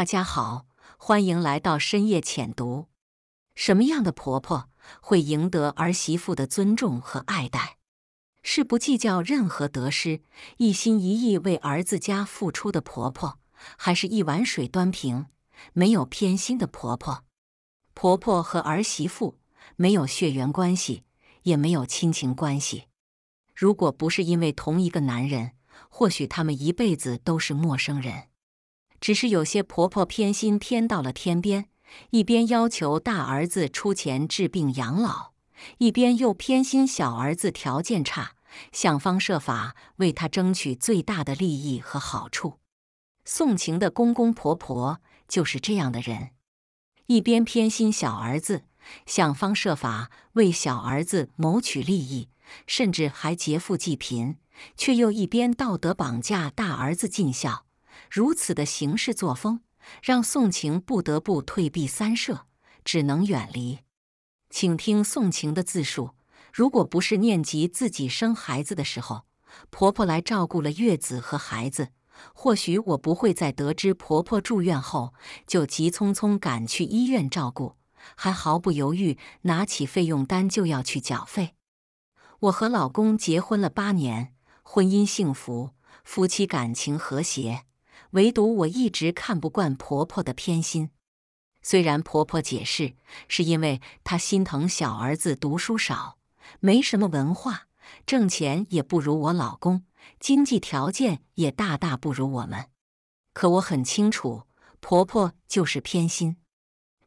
大家好，欢迎来到深夜浅读。什么样的婆婆会赢得儿媳妇的尊重和爱戴？是不计较任何得失，一心一意为儿子家付出的婆婆，还是一碗水端平、没有偏心的婆婆？婆婆和儿媳妇没有血缘关系，也没有亲情关系。如果不是因为同一个男人，或许他们一辈子都是陌生人。只是有些婆婆偏心偏到了天边，一边要求大儿子出钱治病养老，一边又偏心小儿子条件差，想方设法为他争取最大的利益和好处。送情的公公婆婆就是这样的人，一边偏心小儿子，想方设法为小儿子谋取利益，甚至还劫富济贫，却又一边道德绑架大儿子尽孝。如此的行事作风，让宋晴不得不退避三舍，只能远离。请听宋晴的自述：如果不是念及自己生孩子的时候，婆婆来照顾了月子和孩子，或许我不会在得知婆婆住院后就急匆匆赶去医院照顾，还毫不犹豫拿起费用单就要去缴费。我和老公结婚了八年，婚姻幸福，夫妻感情和谐。唯独我一直看不惯婆婆的偏心。虽然婆婆解释是因为她心疼小儿子读书少，没什么文化，挣钱也不如我老公，经济条件也大大不如我们，可我很清楚，婆婆就是偏心。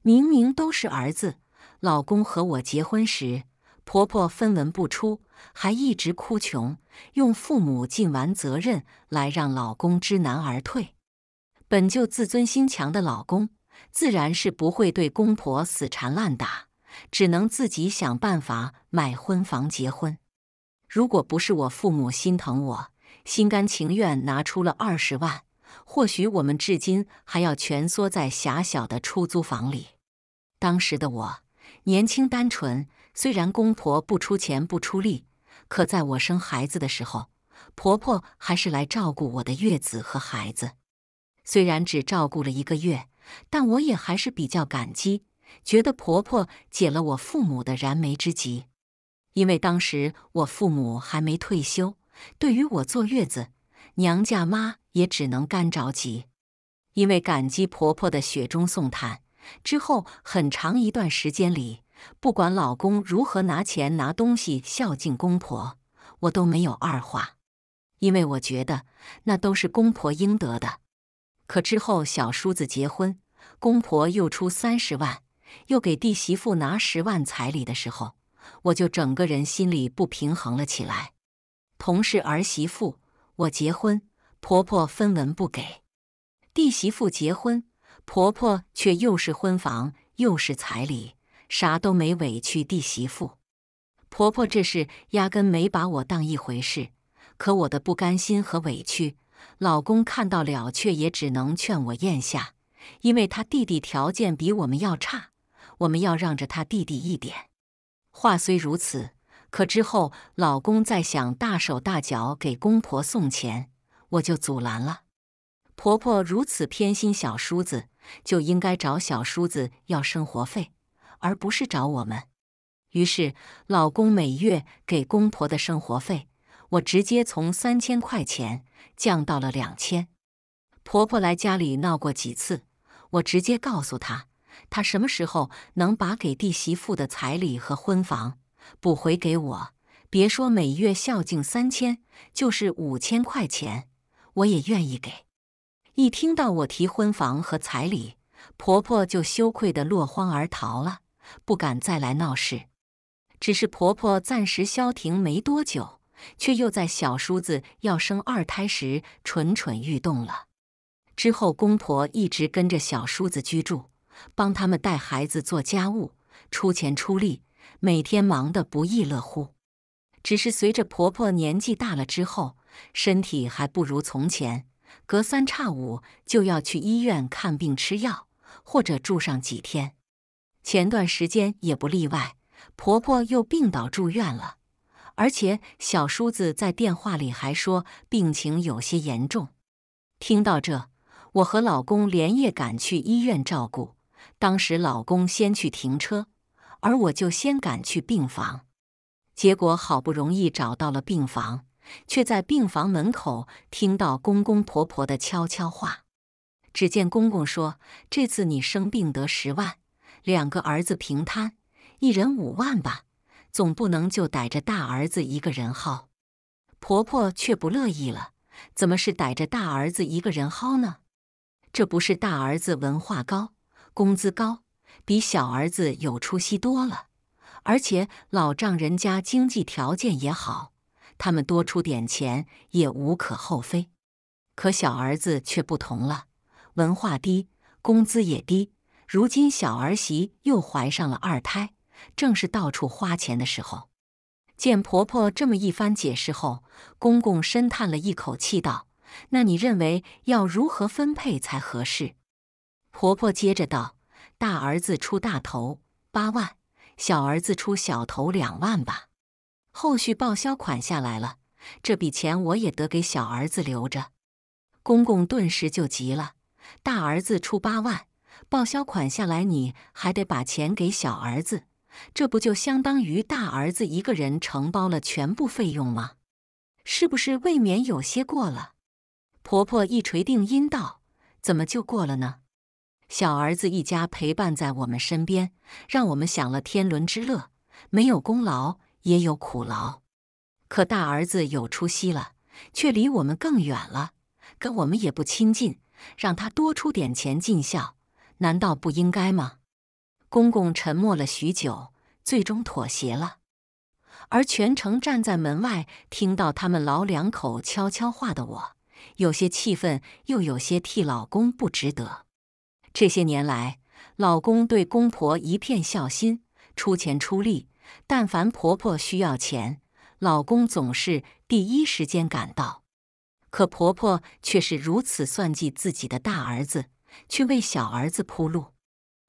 明明都是儿子，老公和我结婚时，婆婆分文不出，还一直哭穷，用父母尽完责任来让老公知难而退。本就自尊心强的老公，自然是不会对公婆死缠烂打，只能自己想办法买婚房结婚。如果不是我父母心疼我，心甘情愿拿出了二十万，或许我们至今还要蜷缩在狭小的出租房里。当时的我年轻单纯，虽然公婆不出钱不出力，可在我生孩子的时候，婆婆还是来照顾我的月子和孩子。虽然只照顾了一个月，但我也还是比较感激，觉得婆婆解了我父母的燃眉之急。因为当时我父母还没退休，对于我坐月子，娘家妈也只能干着急。因为感激婆婆的雪中送炭，之后很长一段时间里，不管老公如何拿钱拿东西孝敬公婆，我都没有二话，因为我觉得那都是公婆应得的。可之后，小叔子结婚，公婆又出三十万，又给弟媳妇拿十万彩礼的时候，我就整个人心里不平衡了起来。同是儿媳妇，我结婚婆婆分文不给，弟媳妇结婚婆婆却又是婚房又是彩礼，啥都没委屈弟媳妇。婆婆这是压根没把我当一回事，可我的不甘心和委屈。老公看到了，却也只能劝我咽下，因为他弟弟条件比我们要差，我们要让着他弟弟一点。话虽如此，可之后老公再想大手大脚给公婆送钱，我就阻拦了。婆婆如此偏心小叔子，就应该找小叔子要生活费，而不是找我们。于是，老公每月给公婆的生活费，我直接从三千块钱。降到了两千。婆婆来家里闹过几次，我直接告诉她，她什么时候能把给弟媳妇的彩礼和婚房补回给我？别说每月孝敬三千，就是五千块钱，我也愿意给。一听到我提婚房和彩礼，婆婆就羞愧得落荒而逃了，不敢再来闹事。只是婆婆暂时消停没多久。却又在小叔子要生二胎时蠢蠢欲动了。之后，公婆一直跟着小叔子居住，帮他们带孩子、做家务、出钱出力，每天忙得不亦乐乎。只是随着婆婆年纪大了之后，身体还不如从前，隔三差五就要去医院看病、吃药或者住上几天。前段时间也不例外，婆婆又病倒住院了。而且小叔子在电话里还说病情有些严重。听到这，我和老公连夜赶去医院照顾。当时老公先去停车，而我就先赶去病房。结果好不容易找到了病房，却在病房门口听到公公婆婆的悄悄话。只见公公说：“这次你生病得十万，两个儿子平摊，一人五万吧。”总不能就逮着大儿子一个人薅，婆婆却不乐意了。怎么是逮着大儿子一个人薅呢？这不是大儿子文化高，工资高，比小儿子有出息多了。而且老丈人家经济条件也好，他们多出点钱也无可厚非。可小儿子却不同了，文化低，工资也低。如今小儿媳又怀上了二胎。正是到处花钱的时候，见婆婆这么一番解释后，公公深叹了一口气，道：“那你认为要如何分配才合适？”婆婆接着道：“大儿子出大头八万，小儿子出小头两万吧。后续报销款下来了，这笔钱我也得给小儿子留着。”公公顿时就急了：“大儿子出八万，报销款下来你还得把钱给小儿子？”这不就相当于大儿子一个人承包了全部费用吗？是不是未免有些过了？婆婆一锤定音道：“怎么就过了呢？小儿子一家陪伴在我们身边，让我们享了天伦之乐，没有功劳也有苦劳。可大儿子有出息了，却离我们更远了，跟我们也不亲近。让他多出点钱尽孝，难道不应该吗？”公公沉默了许久，最终妥协了。而全程站在门外听到他们老两口悄悄话的我，有些气愤，又有些替老公不值得。这些年来，老公对公婆一片孝心，出钱出力，但凡婆婆需要钱，老公总是第一时间赶到。可婆婆却是如此算计自己的大儿子，去为小儿子铺路，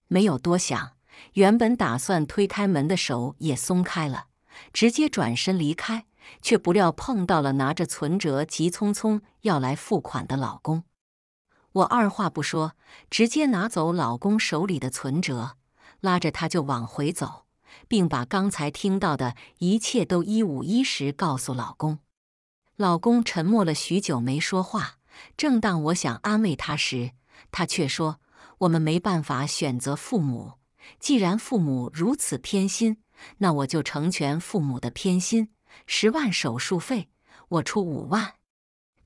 没有多想。原本打算推开门的手也松开了，直接转身离开，却不料碰到了拿着存折急匆匆要来付款的老公。我二话不说，直接拿走老公手里的存折，拉着他就往回走，并把刚才听到的一切都一五一十告诉老公。老公沉默了许久没说话。正当我想安慰他时，他却说：“我们没办法选择父母。”既然父母如此偏心，那我就成全父母的偏心。十万手术费，我出五万。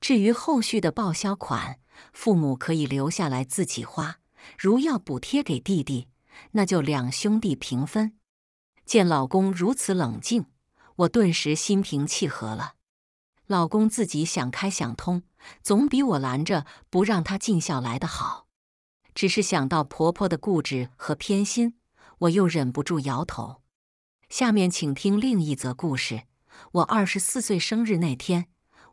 至于后续的报销款，父母可以留下来自己花。如要补贴给弟弟，那就两兄弟平分。见老公如此冷静，我顿时心平气和了。老公自己想开想通，总比我拦着不让他尽孝来的好。只是想到婆婆的固执和偏心，我又忍不住摇头。下面请听另一则故事。我二十四岁生日那天，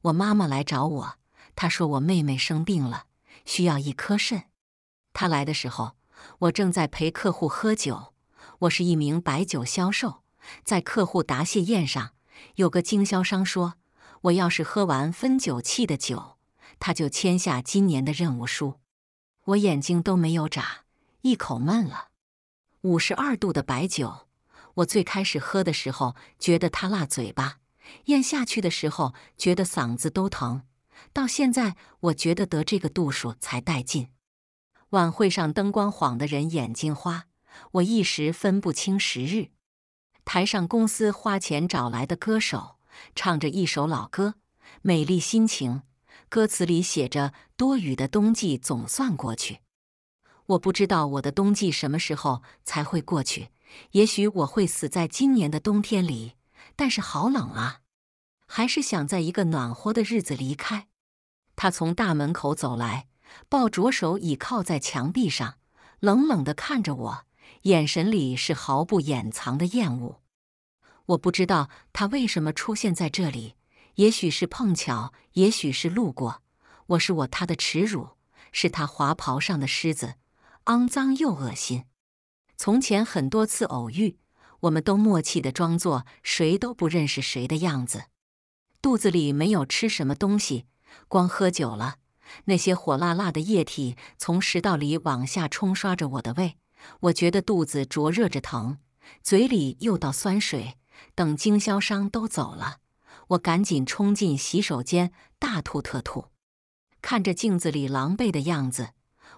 我妈妈来找我，她说我妹妹生病了，需要一颗肾。她来的时候，我正在陪客户喝酒。我是一名白酒销售，在客户答谢宴上，有个经销商说，我要是喝完分酒器的酒，他就签下今年的任务书。我眼睛都没有眨，一口闷了。五十二度的白酒，我最开始喝的时候觉得它辣，嘴巴咽下去的时候觉得嗓子都疼。到现在，我觉得得这个度数才带劲。晚会上灯光晃得人眼睛花，我一时分不清时日。台上公司花钱找来的歌手唱着一首老歌，《美丽心情》。歌词里写着：“多雨的冬季总算过去。”我不知道我的冬季什么时候才会过去。也许我会死在今年的冬天里，但是好冷啊！还是想在一个暖和的日子离开。他从大门口走来，抱着手倚靠在墙壁上，冷冷的看着我，眼神里是毫不掩藏的厌恶。我不知道他为什么出现在这里。也许是碰巧，也许是路过。我是我，他的耻辱，是他华袍上的虱子，肮脏又恶心。从前很多次偶遇，我们都默契的装作谁都不认识谁的样子。肚子里没有吃什么东西，光喝酒了。那些火辣辣的液体从食道里往下冲刷着我的胃，我觉得肚子灼热着疼，嘴里又倒酸水。等经销商都走了。我赶紧冲进洗手间，大吐特吐。看着镜子里狼狈的样子，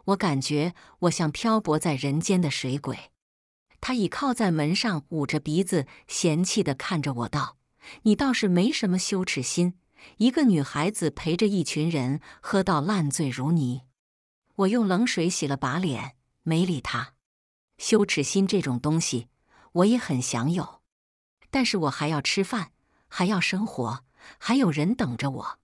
我感觉我像漂泊在人间的水鬼。他倚靠在门上，捂着鼻子，嫌弃地看着我道：“你倒是没什么羞耻心，一个女孩子陪着一群人喝到烂醉如泥。”我用冷水洗了把脸，没理他。羞耻心这种东西，我也很享有，但是我还要吃饭。还要生活，还有人等着我。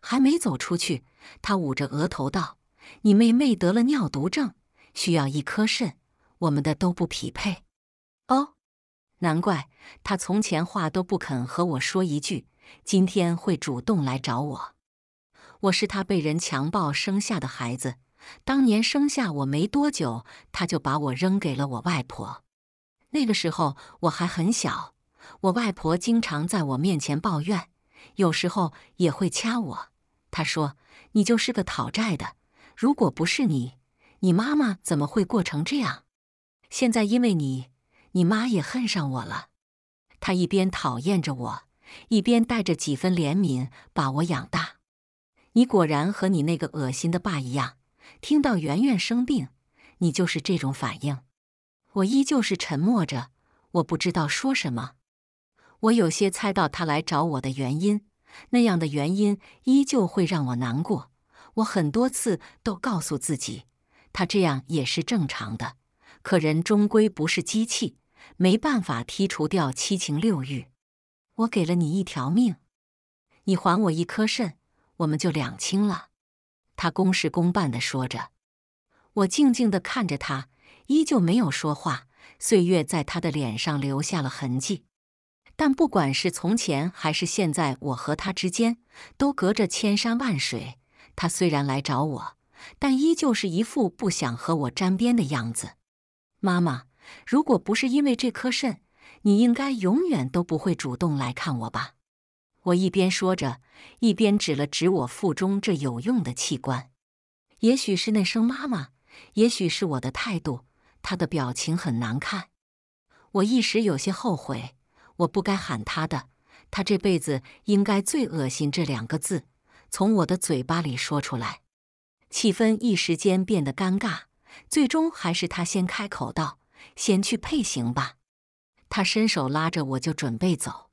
还没走出去，他捂着额头道：“你妹妹得了尿毒症，需要一颗肾，我们的都不匹配。”哦，难怪他从前话都不肯和我说一句，今天会主动来找我。我是他被人强暴生下的孩子，当年生下我没多久，他就把我扔给了我外婆。那个时候我还很小。我外婆经常在我面前抱怨，有时候也会掐我。她说：“你就是个讨债的，如果不是你，你妈妈怎么会过成这样？现在因为你，你妈也恨上我了。”她一边讨厌着我，一边带着几分怜悯把我养大。你果然和你那个恶心的爸一样，听到圆圆生病，你就是这种反应。我依旧是沉默着，我不知道说什么。我有些猜到他来找我的原因，那样的原因依旧会让我难过。我很多次都告诉自己，他这样也是正常的。可人终归不是机器，没办法剔除掉七情六欲。我给了你一条命，你还我一颗肾，我们就两清了。他公事公办的说着，我静静的看着他，依旧没有说话。岁月在他的脸上留下了痕迹。但不管是从前还是现在，我和他之间都隔着千山万水。他虽然来找我，但依旧是一副不想和我沾边的样子。妈妈，如果不是因为这颗肾，你应该永远都不会主动来看我吧？我一边说着，一边指了指我腹中这有用的器官。也许是那声“妈妈”，也许是我的态度，他的表情很难看。我一时有些后悔。我不该喊他的，他这辈子应该最恶心这两个字从我的嘴巴里说出来，气氛一时间变得尴尬。最终还是他先开口道：“先去配型吧。”他伸手拉着我就准备走，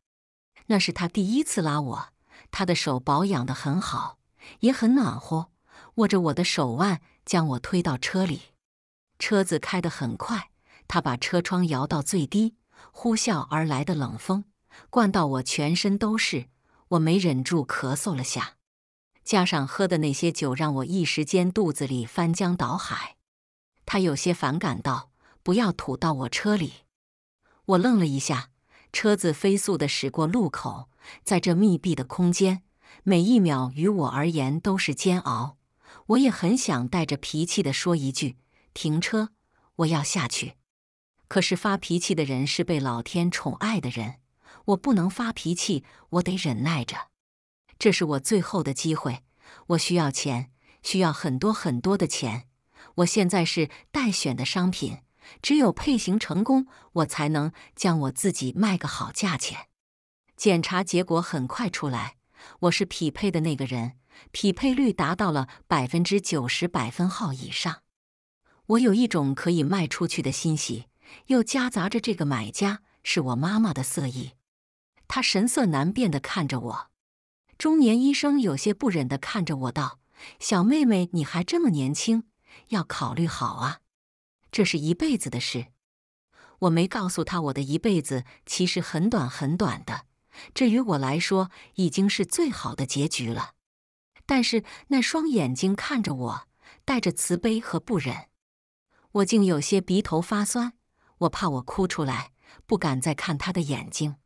那是他第一次拉我，他的手保养的很好，也很暖和，握着我的手腕将我推到车里。车子开得很快，他把车窗摇到最低。呼啸而来的冷风灌到我全身都是，我没忍住咳嗽了下，加上喝的那些酒，让我一时间肚子里翻江倒海。他有些反感道：“不要吐到我车里。”我愣了一下，车子飞速的驶过路口，在这密闭的空间，每一秒于我而言都是煎熬。我也很想带着脾气的说一句：“停车，我要下去。”可是发脾气的人是被老天宠爱的人，我不能发脾气，我得忍耐着。这是我最后的机会，我需要钱，需要很多很多的钱。我现在是待选的商品，只有配型成功，我才能将我自己卖个好价钱。检查结果很快出来，我是匹配的那个人，匹配率达到了百分之九十百分号以上。我有一种可以卖出去的欣喜。又夹杂着这个买家是我妈妈的色意，他神色难辨的看着我。中年医生有些不忍的看着我道：“小妹妹，你还这么年轻，要考虑好啊，这是一辈子的事。”我没告诉他我的一辈子其实很短很短的，这于我来说已经是最好的结局了。但是那双眼睛看着我，带着慈悲和不忍，我竟有些鼻头发酸。我怕我哭出来，不敢再看他的眼睛。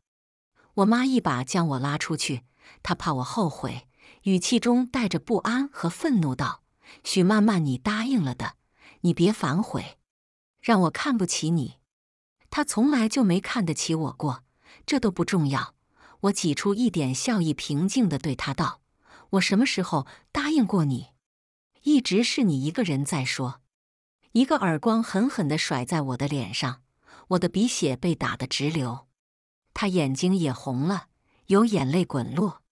我妈一把将我拉出去，她怕我后悔，语气中带着不安和愤怒道：“许曼曼，你答应了的，你别反悔，让我看不起你。她从来就没看得起我过。这都不重要。”我挤出一点笑意，平静的对他道：“我什么时候答应过你？一直是你一个人在说。”一个耳光狠狠地甩在我的脸上，我的鼻血被打得直流，他眼睛也红了，有眼泪滚落。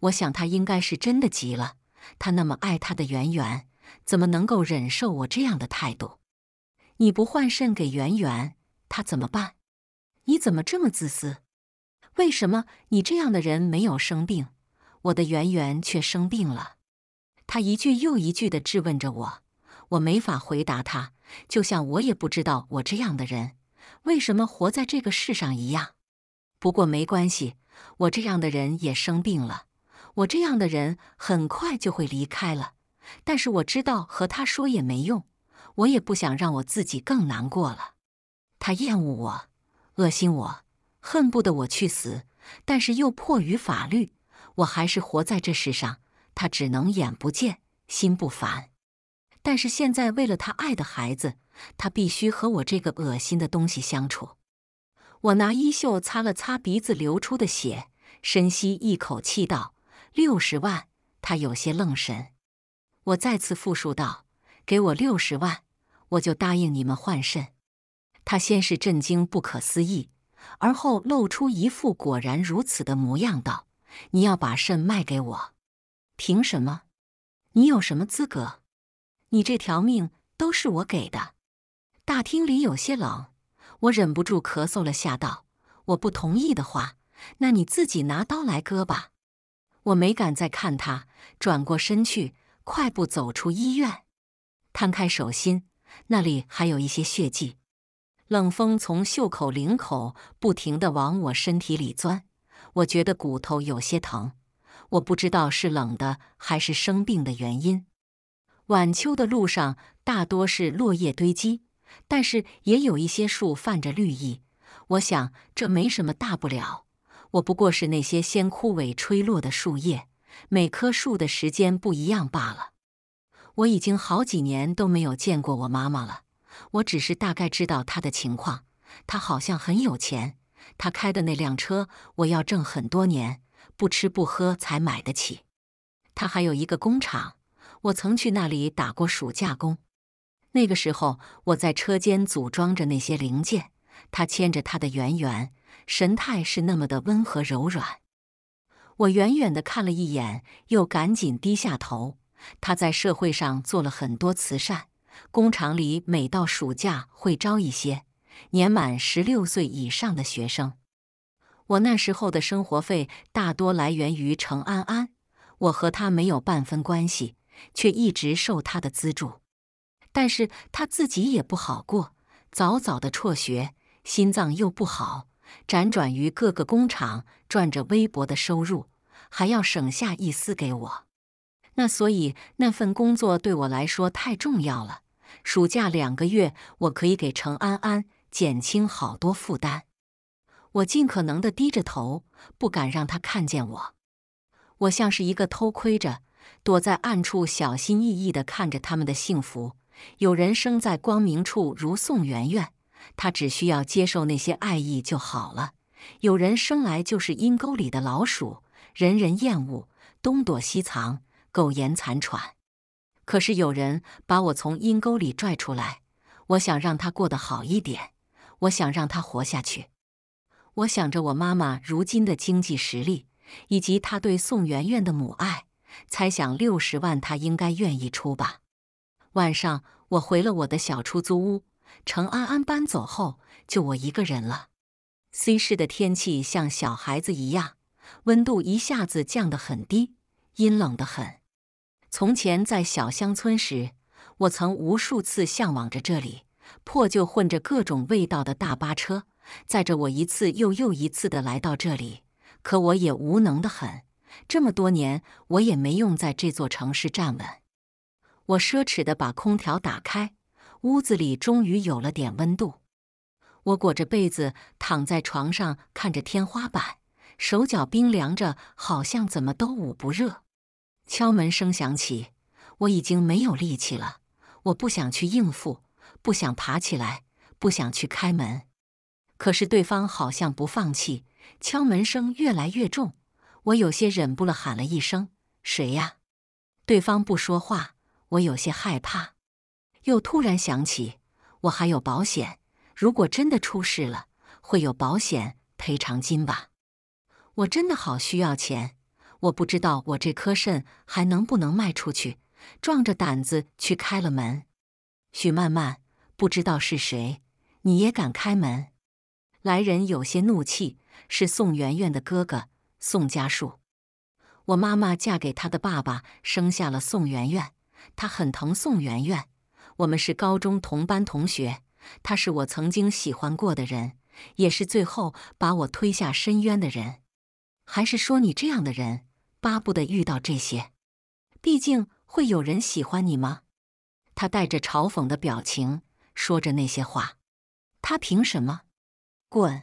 我想他应该是真的急了，他那么爱他的圆圆，怎么能够忍受我这样的态度？你不换肾给圆圆，他怎么办？你怎么这么自私？为什么你这样的人没有生病，我的圆圆却生病了？他一句又一句地质问着我。我没法回答他，就像我也不知道我这样的人为什么活在这个世上一样。不过没关系，我这样的人也生病了，我这样的人很快就会离开了。但是我知道和他说也没用，我也不想让我自己更难过了。他厌恶我，恶心我，恨不得我去死，但是又迫于法律，我还是活在这世上。他只能眼不见心不烦。但是现在，为了他爱的孩子，他必须和我这个恶心的东西相处。我拿衣袖擦了擦鼻子流出的血，深吸一口气道：“六十万。”他有些愣神。我再次复述道：“给我六十万，我就答应你们换肾。”他先是震惊，不可思议，而后露出一副果然如此的模样道：“你要把肾卖给我？凭什么？你有什么资格？”你这条命都是我给的。大厅里有些冷，我忍不住咳嗽了下，道：“我不同意的话，那你自己拿刀来割吧。”我没敢再看他，转过身去，快步走出医院。摊开手心，那里还有一些血迹。冷风从袖口、领口不停地往我身体里钻，我觉得骨头有些疼，我不知道是冷的还是生病的原因。晚秋的路上大多是落叶堆积，但是也有一些树泛着绿意。我想这没什么大不了，我不过是那些先枯萎、吹落的树叶，每棵树的时间不一样罢了。我已经好几年都没有见过我妈妈了，我只是大概知道她的情况。她好像很有钱，她开的那辆车我要挣很多年，不吃不喝才买得起。她还有一个工厂。我曾去那里打过暑假工，那个时候我在车间组装着那些零件。他牵着他的圆圆，神态是那么的温和柔软。我远远的看了一眼，又赶紧低下头。他在社会上做了很多慈善。工厂里每到暑假会招一些年满十六岁以上的学生。我那时候的生活费大多来源于程安安，我和他没有半分关系。却一直受他的资助，但是他自己也不好过，早早的辍学，心脏又不好，辗转于各个工厂，赚着微薄的收入，还要省下一丝给我。那所以那份工作对我来说太重要了。暑假两个月，我可以给程安安减轻好多负担。我尽可能的低着头，不敢让他看见我。我像是一个偷窥着。躲在暗处，小心翼翼的看着他们的幸福。有人生在光明处，如宋媛媛，她只需要接受那些爱意就好了。有人生来就是阴沟里的老鼠，人人厌恶，东躲西藏，苟延残喘。可是有人把我从阴沟里拽出来，我想让他过得好一点，我想让他活下去。我想着我妈妈如今的经济实力，以及她对宋媛媛的母爱。猜想六十万，他应该愿意出吧。晚上我回了我的小出租屋，程安安搬走后就我一个人了。C 市的天气像小孩子一样，温度一下子降得很低，阴冷的很。从前在小乡村时，我曾无数次向往着这里，破旧混着各种味道的大巴车载着我一次又又一次的来到这里，可我也无能的很。这么多年，我也没用在这座城市站稳。我奢侈的把空调打开，屋子里终于有了点温度。我裹着被子躺在床上，看着天花板，手脚冰凉着，好像怎么都捂不热。敲门声响起，我已经没有力气了。我不想去应付，不想爬起来，不想去开门。可是对方好像不放弃，敲门声越来越重。我有些忍不了，喊了一声：“谁呀？”对方不说话，我有些害怕，又突然想起我还有保险，如果真的出事了，会有保险赔偿金吧？我真的好需要钱，我不知道我这颗肾还能不能卖出去，壮着胆子去开了门。许曼曼，不知道是谁，你也敢开门？来人有些怒气，是宋媛媛的哥哥。宋家树，我妈妈嫁给他的爸爸，生下了宋媛媛。他很疼宋媛媛。我们是高中同班同学，他是我曾经喜欢过的人，也是最后把我推下深渊的人。还是说你这样的人巴不得遇到这些？毕竟会有人喜欢你吗？他带着嘲讽的表情说着那些话。他凭什么？滚！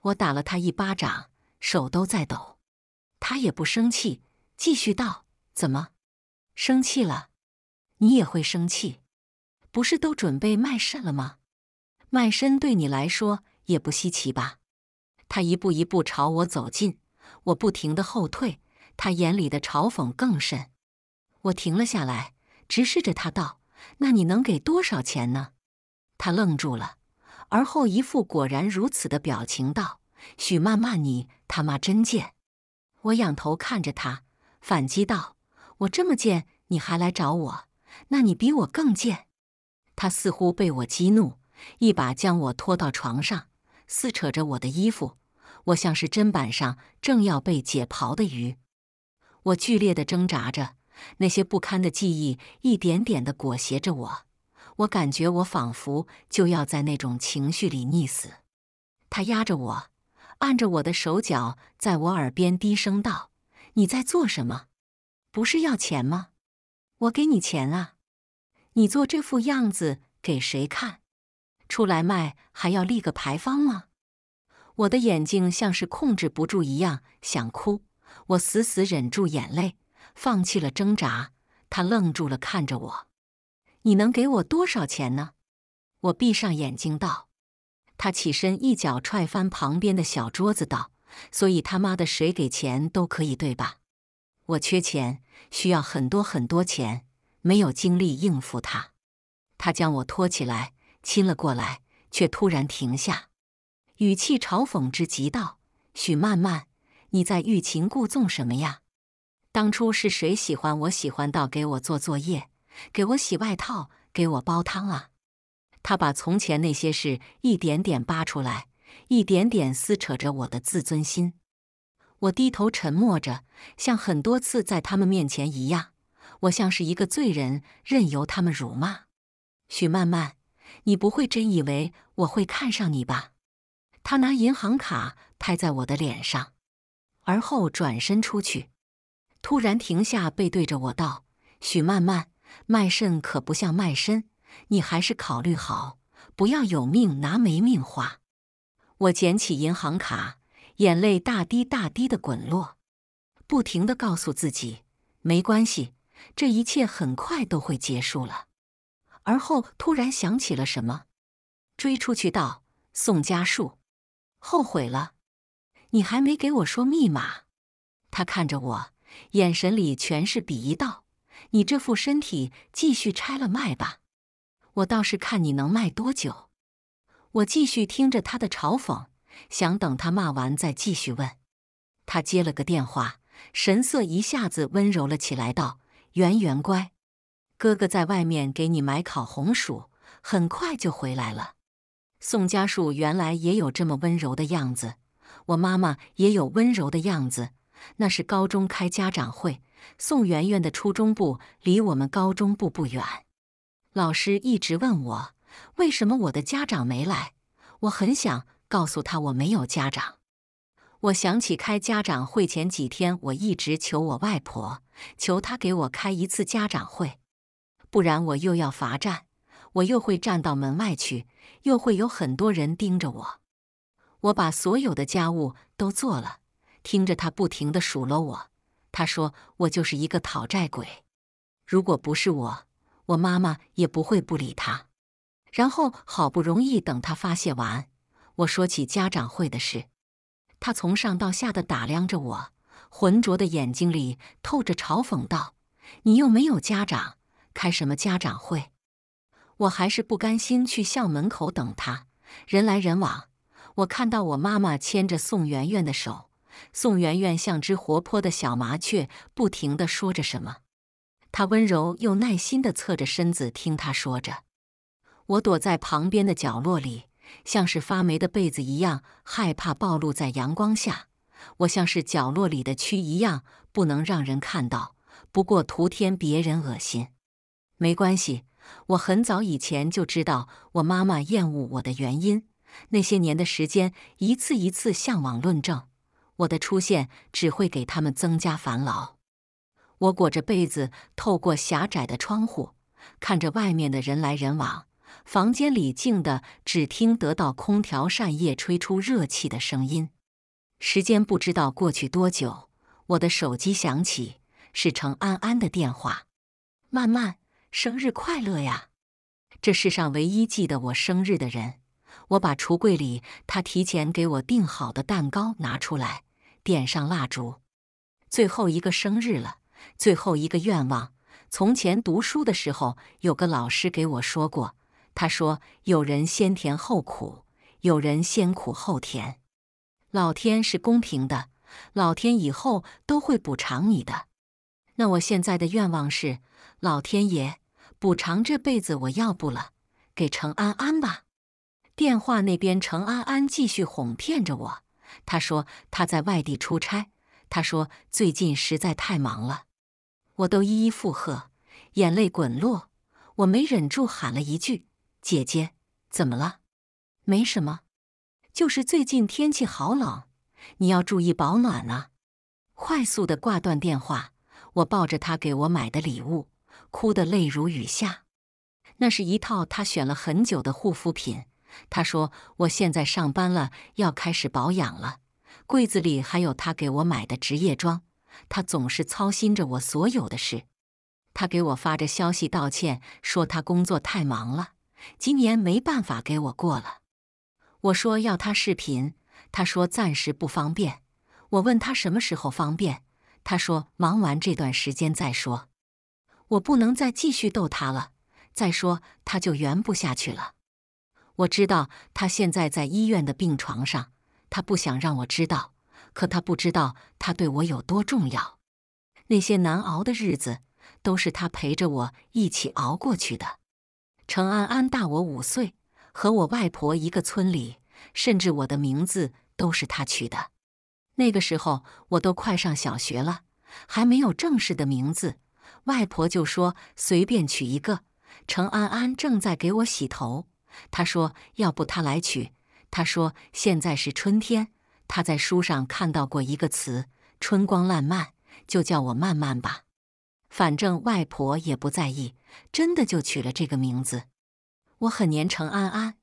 我打了他一巴掌。手都在抖，他也不生气，继续道：“怎么，生气了？你也会生气？不是都准备卖肾了吗？卖身对你来说也不稀奇吧？”他一步一步朝我走近，我不停的后退，他眼里的嘲讽更甚。我停了下来，直视着他道：“那你能给多少钱呢？”他愣住了，而后一副果然如此的表情道。许曼曼你他妈真贱！我仰头看着他，反击道：“我这么贱，你还来找我？那你比我更贱！”他似乎被我激怒，一把将我拖到床上，撕扯着我的衣服。我像是砧板上正要被解刨的鱼，我剧烈的挣扎着，那些不堪的记忆一点点的裹挟着我，我感觉我仿佛就要在那种情绪里溺死。他压着我。按着我的手脚，在我耳边低声道：“你在做什么？不是要钱吗？我给你钱啊！你做这副样子给谁看？出来卖还要立个牌坊吗？”我的眼睛像是控制不住一样想哭，我死死忍住眼泪，放弃了挣扎。他愣住了，看着我：“你能给我多少钱呢？”我闭上眼睛道。他起身，一脚踹翻旁边的小桌子，道：“所以他妈的，谁给钱都可以，对吧？我缺钱，需要很多很多钱，没有精力应付他。”他将我拖起来，亲了过来，却突然停下，语气嘲讽之极，道：“许曼曼，你在欲擒故纵什么呀？当初是谁喜欢我，喜欢到给我做作业，给我洗外套，给我煲汤啊？”他把从前那些事一点点扒出来，一点点撕扯着我的自尊心。我低头沉默着，像很多次在他们面前一样，我像是一个罪人，任由他们辱骂。许曼曼，你不会真以为我会看上你吧？他拿银行卡拍在我的脸上，而后转身出去，突然停下，背对着我道：“许曼曼，卖肾可不像卖身。”你还是考虑好，不要有命拿没命花。我捡起银行卡，眼泪大滴大滴的滚落，不停的告诉自己没关系，这一切很快都会结束了。而后突然想起了什么，追出去道：“宋家树，后悔了，你还没给我说密码。”他看着我，眼神里全是鄙夷，道：“你这副身体，继续拆了卖吧。”我倒是看你能卖多久。我继续听着他的嘲讽，想等他骂完再继续问。他接了个电话，神色一下子温柔了起来，道：“圆圆乖，哥哥在外面给你买烤红薯，很快就回来了。”宋家树原来也有这么温柔的样子，我妈妈也有温柔的样子。那是高中开家长会，宋圆圆的初中部离我们高中部不远。老师一直问我为什么我的家长没来，我很想告诉他我没有家长。我想起开家长会前几天，我一直求我外婆，求她给我开一次家长会，不然我又要罚站，我又会站到门外去，又会有很多人盯着我。我把所有的家务都做了，听着他不停的数落我，他说我就是一个讨债鬼，如果不是我。我妈妈也不会不理他，然后好不容易等他发泄完，我说起家长会的事，他从上到下的打量着我，浑浊的眼睛里透着嘲讽，道：“你又没有家长，开什么家长会？”我还是不甘心去校门口等他，人来人往，我看到我妈妈牵着宋媛媛的手，宋媛媛像只活泼的小麻雀，不停的说着什么。他温柔又耐心地侧着身子听他说着，我躲在旁边的角落里，像是发霉的被子一样害怕暴露在阳光下。我像是角落里的蛆一样，不能让人看到。不过徒添别人恶心，没关系。我很早以前就知道我妈妈厌恶我的原因。那些年的时间，一次一次向往论证，我的出现只会给他们增加烦恼。我裹着被子，透过狭窄的窗户看着外面的人来人往。房间里静的，只听得到空调扇叶吹出热气的声音。时间不知道过去多久，我的手机响起，是程安安的电话：“曼曼，生日快乐呀！这世上唯一记得我生日的人。”我把橱柜里他提前给我订好的蛋糕拿出来，点上蜡烛，最后一个生日了。最后一个愿望。从前读书的时候，有个老师给我说过，他说有人先甜后苦，有人先苦后甜。老天是公平的，老天以后都会补偿你的。那我现在的愿望是，老天爷补偿这辈子我要不了，给程安安吧。电话那边，程安安继续哄骗着我，他说他在外地出差，他说最近实在太忙了。我都一一附和，眼泪滚落，我没忍住喊了一句：“姐姐，怎么了？”“没什么，就是最近天气好冷，你要注意保暖啊。”快速的挂断电话，我抱着他给我买的礼物，哭得泪如雨下。那是一套他选了很久的护肤品，他说：“我现在上班了，要开始保养了。”柜子里还有他给我买的职业装。他总是操心着我所有的事，他给我发着消息道歉，说他工作太忙了，今年没办法给我过了。我说要他视频，他说暂时不方便。我问他什么时候方便，他说忙完这段时间再说。我不能再继续逗他了，再说他就圆不下去了。我知道他现在在医院的病床上，他不想让我知道。可他不知道，他对我有多重要。那些难熬的日子，都是他陪着我一起熬过去的。程安安大我五岁，和我外婆一个村里，甚至我的名字都是他取的。那个时候我都快上小学了，还没有正式的名字，外婆就说随便取一个。程安安正在给我洗头，他说要不他来取。他说现在是春天。他在书上看到过一个词“春光烂漫”，就叫我“慢慢吧，反正外婆也不在意，真的就取了这个名字。我很粘成安安，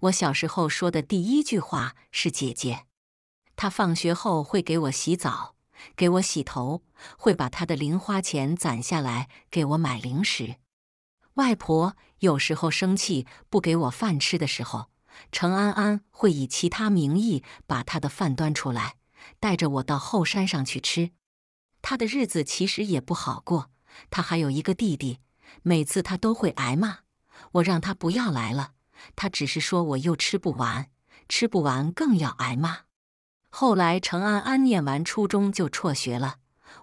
我小时候说的第一句话是“姐姐”。他放学后会给我洗澡，给我洗头，会把他的零花钱攒下来给我买零食。外婆有时候生气不给我饭吃的时候。程安安会以其他名义把他的饭端出来，带着我到后山上去吃。他的日子其实也不好过，他还有一个弟弟，每次他都会挨骂。我让他不要来了，他只是说我又吃不完，吃不完更要挨骂。后来程安安念完初中就辍学了，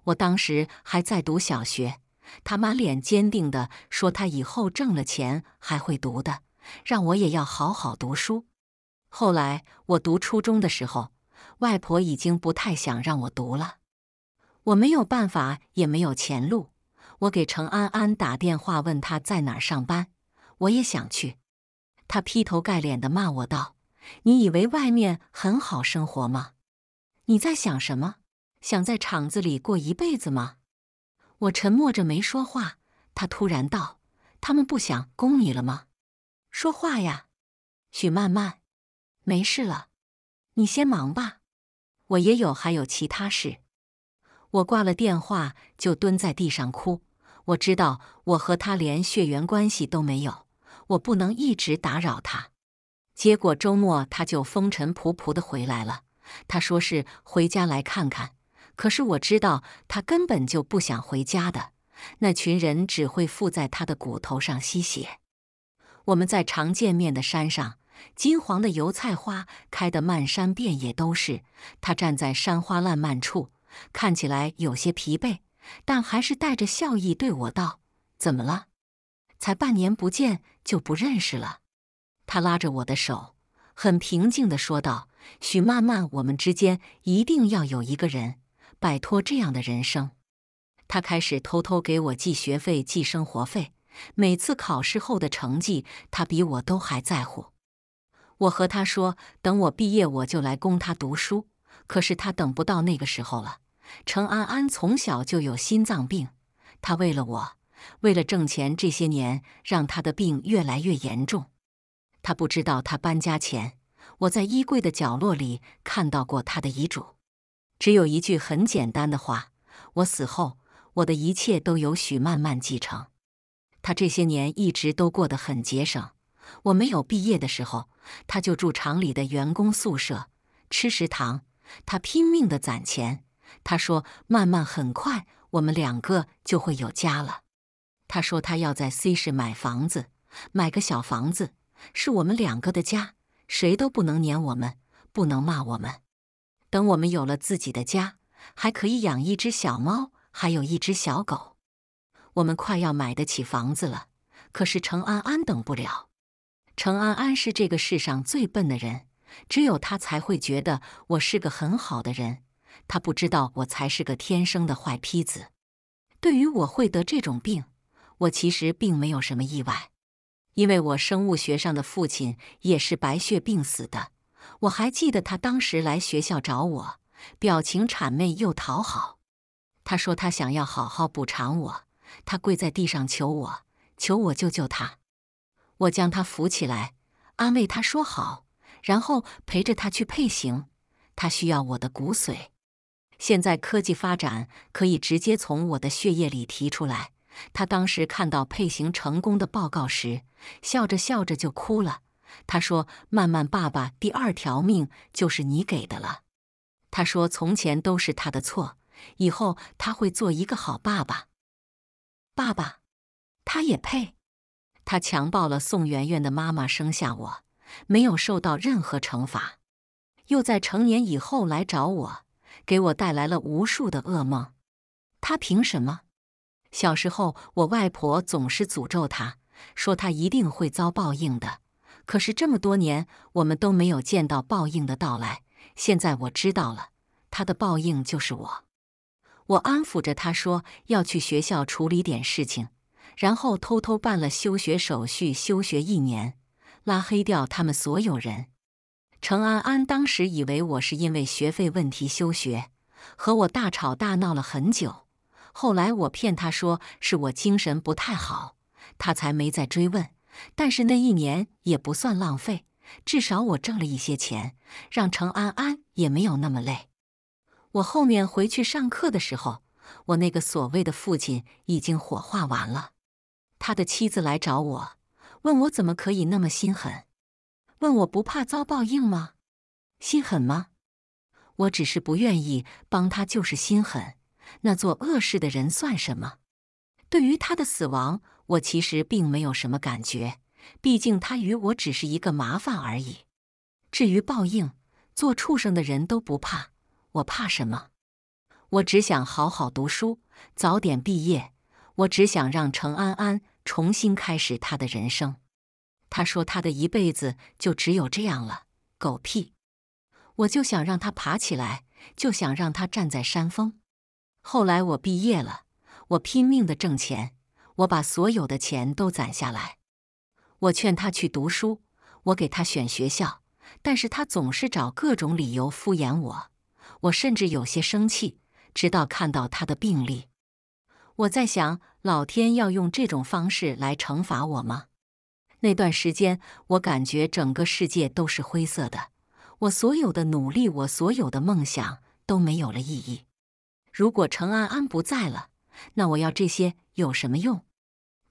我当时还在读小学。他妈脸坚定地说，他以后挣了钱还会读的。让我也要好好读书。后来我读初中的时候，外婆已经不太想让我读了。我没有办法，也没有前路。我给程安安打电话，问她在哪儿上班，我也想去。她劈头盖脸地骂我道：“你以为外面很好生活吗？你在想什么？想在厂子里过一辈子吗？”我沉默着没说话。他突然道：“他们不想供你了吗？”说话呀，许曼曼，没事了，你先忙吧，我也有还有其他事。我挂了电话就蹲在地上哭。我知道我和他连血缘关系都没有，我不能一直打扰他。结果周末他就风尘仆仆的回来了，他说是回家来看看，可是我知道他根本就不想回家的。那群人只会附在他的骨头上吸血。我们在常见面的山上，金黄的油菜花开得漫山遍野都是。他站在山花烂漫处，看起来有些疲惫，但还是带着笑意对我道：“怎么了？才半年不见就不认识了。”他拉着我的手，很平静地说道：“许曼曼，我们之间一定要有一个人摆脱这样的人生。”他开始偷偷给我寄学费、寄生活费。每次考试后的成绩，他比我都还在乎。我和他说，等我毕业，我就来供他读书。可是他等不到那个时候了。程安安从小就有心脏病，他为了我，为了挣钱，这些年让他的病越来越严重。他不知道，他搬家前，我在衣柜的角落里看到过他的遗嘱，只有一句很简单的话：我死后，我的一切都由许曼曼继承。他这些年一直都过得很节省。我没有毕业的时候，他就住厂里的员工宿舍，吃食堂。他拼命的攒钱。他说：“慢慢，很快，我们两个就会有家了。”他说：“他要在 C 市买房子，买个小房子，是我们两个的家。谁都不能撵我们，不能骂我们。等我们有了自己的家，还可以养一只小猫，还有一只小狗。”我们快要买得起房子了，可是程安安等不了。程安安是这个世上最笨的人，只有他才会觉得我是个很好的人。他不知道我才是个天生的坏坯子。对于我会得这种病，我其实并没有什么意外，因为我生物学上的父亲也是白血病死的。我还记得他当时来学校找我，表情谄媚又讨好。他说他想要好好补偿我。他跪在地上求我，求我救救他。我将他扶起来，安慰他说好，然后陪着他去配型。他需要我的骨髓。现在科技发展，可以直接从我的血液里提出来。他当时看到配型成功的报告时，笑着笑着就哭了。他说：“曼曼，爸爸第二条命就是你给的了。”他说：“从前都是他的错，以后他会做一个好爸爸。”爸爸，他也配？他强暴了宋媛媛的妈妈，生下我，没有受到任何惩罚，又在成年以后来找我，给我带来了无数的噩梦。他凭什么？小时候我外婆总是诅咒他，说他一定会遭报应的。可是这么多年，我们都没有见到报应的到来。现在我知道了他的报应就是我。我安抚着他说要去学校处理点事情，然后偷偷办了休学手续，休学一年，拉黑掉他们所有人。程安安当时以为我是因为学费问题休学，和我大吵大闹了很久。后来我骗他说是我精神不太好，他才没再追问。但是那一年也不算浪费，至少我挣了一些钱，让程安安也没有那么累。我后面回去上课的时候，我那个所谓的父亲已经火化完了。他的妻子来找我，问我怎么可以那么心狠，问我不怕遭报应吗？心狠吗？我只是不愿意帮他，就是心狠。那做恶事的人算什么？对于他的死亡，我其实并没有什么感觉，毕竟他与我只是一个麻烦而已。至于报应，做畜生的人都不怕。我怕什么？我只想好好读书，早点毕业。我只想让程安安重新开始他的人生。他说他的一辈子就只有这样了，狗屁！我就想让他爬起来，就想让他站在山峰。后来我毕业了，我拼命的挣钱，我把所有的钱都攒下来。我劝他去读书，我给他选学校，但是他总是找各种理由敷衍我。我甚至有些生气，直到看到他的病历。我在想，老天要用这种方式来惩罚我吗？那段时间，我感觉整个世界都是灰色的，我所有的努力，我所有的梦想都没有了意义。如果程安安不在了，那我要这些有什么用？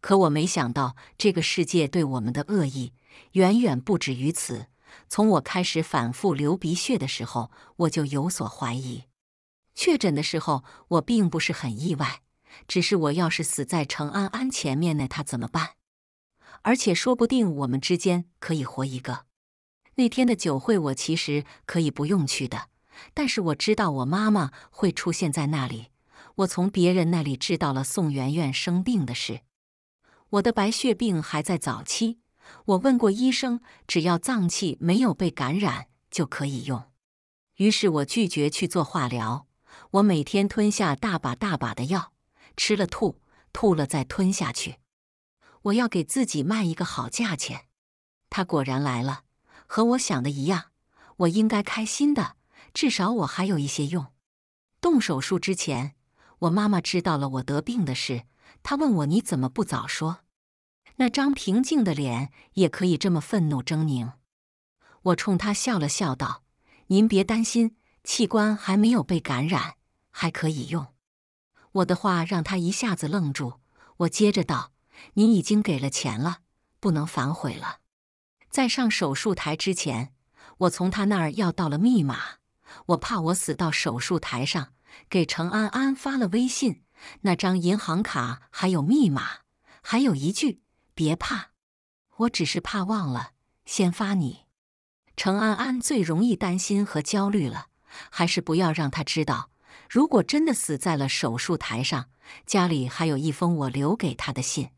可我没想到，这个世界对我们的恶意远远不止于此。从我开始反复流鼻血的时候，我就有所怀疑。确诊的时候，我并不是很意外，只是我要是死在程安安前面，那他怎么办？而且说不定我们之间可以活一个。那天的酒会，我其实可以不用去的，但是我知道我妈妈会出现在那里。我从别人那里知道了宋媛媛生病的事，我的白血病还在早期。我问过医生，只要脏器没有被感染就可以用。于是我拒绝去做化疗。我每天吞下大把大把的药，吃了吐，吐了再吞下去。我要给自己卖一个好价钱。他果然来了，和我想的一样。我应该开心的，至少我还有一些用。动手术之前，我妈妈知道了我得病的事，她问我：“你怎么不早说？”那张平静的脸也可以这么愤怒狰狞。我冲他笑了笑，道：“您别担心，器官还没有被感染，还可以用。”我的话让他一下子愣住。我接着道：“您已经给了钱了，不能反悔了。在上手术台之前，我从他那儿要到了密码，我怕我死到手术台上，给程安安发了微信，那张银行卡还有密码，还有一句。”别怕，我只是怕忘了，先发你。程安安最容易担心和焦虑了，还是不要让他知道。如果真的死在了手术台上，家里还有一封我留给他的信，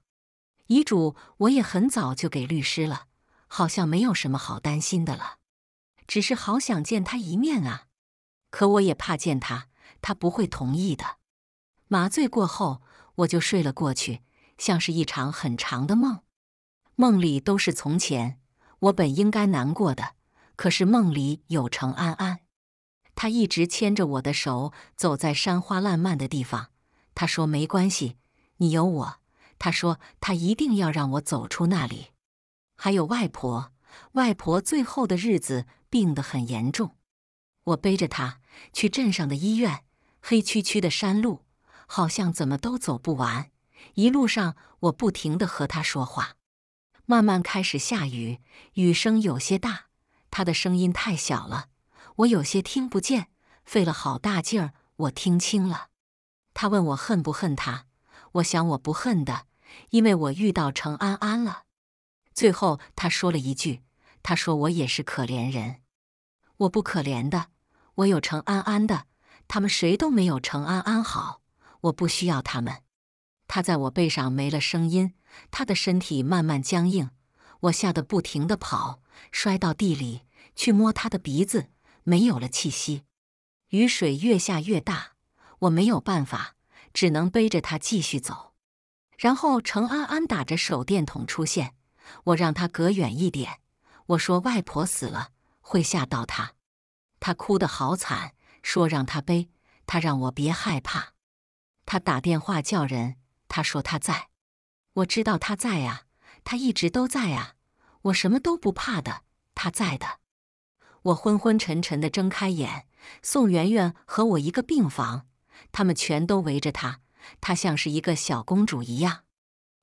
遗嘱我也很早就给律师了，好像没有什么好担心的了。只是好想见他一面啊，可我也怕见他，他不会同意的。麻醉过后，我就睡了过去。像是一场很长的梦，梦里都是从前。我本应该难过的，可是梦里有程安安，他一直牵着我的手，走在山花烂漫的地方。他说：“没关系，你有我。”他说他一定要让我走出那里。还有外婆，外婆最后的日子病得很严重，我背着她去镇上的医院。黑黢黢的山路，好像怎么都走不完。一路上，我不停的和他说话。慢慢开始下雨，雨声有些大，他的声音太小了，我有些听不见。费了好大劲儿，我听清了。他问我恨不恨他，我想我不恨的，因为我遇到程安安了。最后他说了一句：“他说我也是可怜人，我不可怜的，我有程安安的，他们谁都没有程安安好，我不需要他们。”他在我背上没了声音，他的身体慢慢僵硬，我吓得不停的跑，摔到地里去摸他的鼻子，没有了气息。雨水越下越大，我没有办法，只能背着他继续走。然后程安安打着手电筒出现，我让他隔远一点，我说外婆死了会吓到他，他哭得好惨，说让他背，他让我别害怕，他打电话叫人。他说他在，我知道他在啊，他一直都在啊，我什么都不怕的，他在的。我昏昏沉沉的睁开眼，宋媛媛和我一个病房，他们全都围着她，她像是一个小公主一样。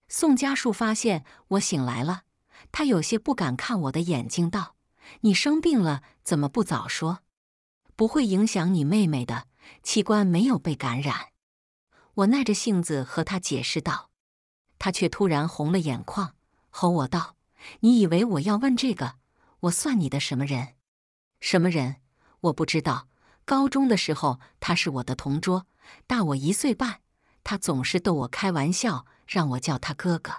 宋家树发现我醒来了，他有些不敢看我的眼睛，道：“你生病了，怎么不早说？不会影响你妹妹的器官，没有被感染。”我耐着性子和他解释道，他却突然红了眼眶，吼我道：“你以为我要问这个？我算你的什么人？什么人？我不知道。高中的时候，他是我的同桌，大我一岁半。他总是逗我开玩笑，让我叫他哥哥。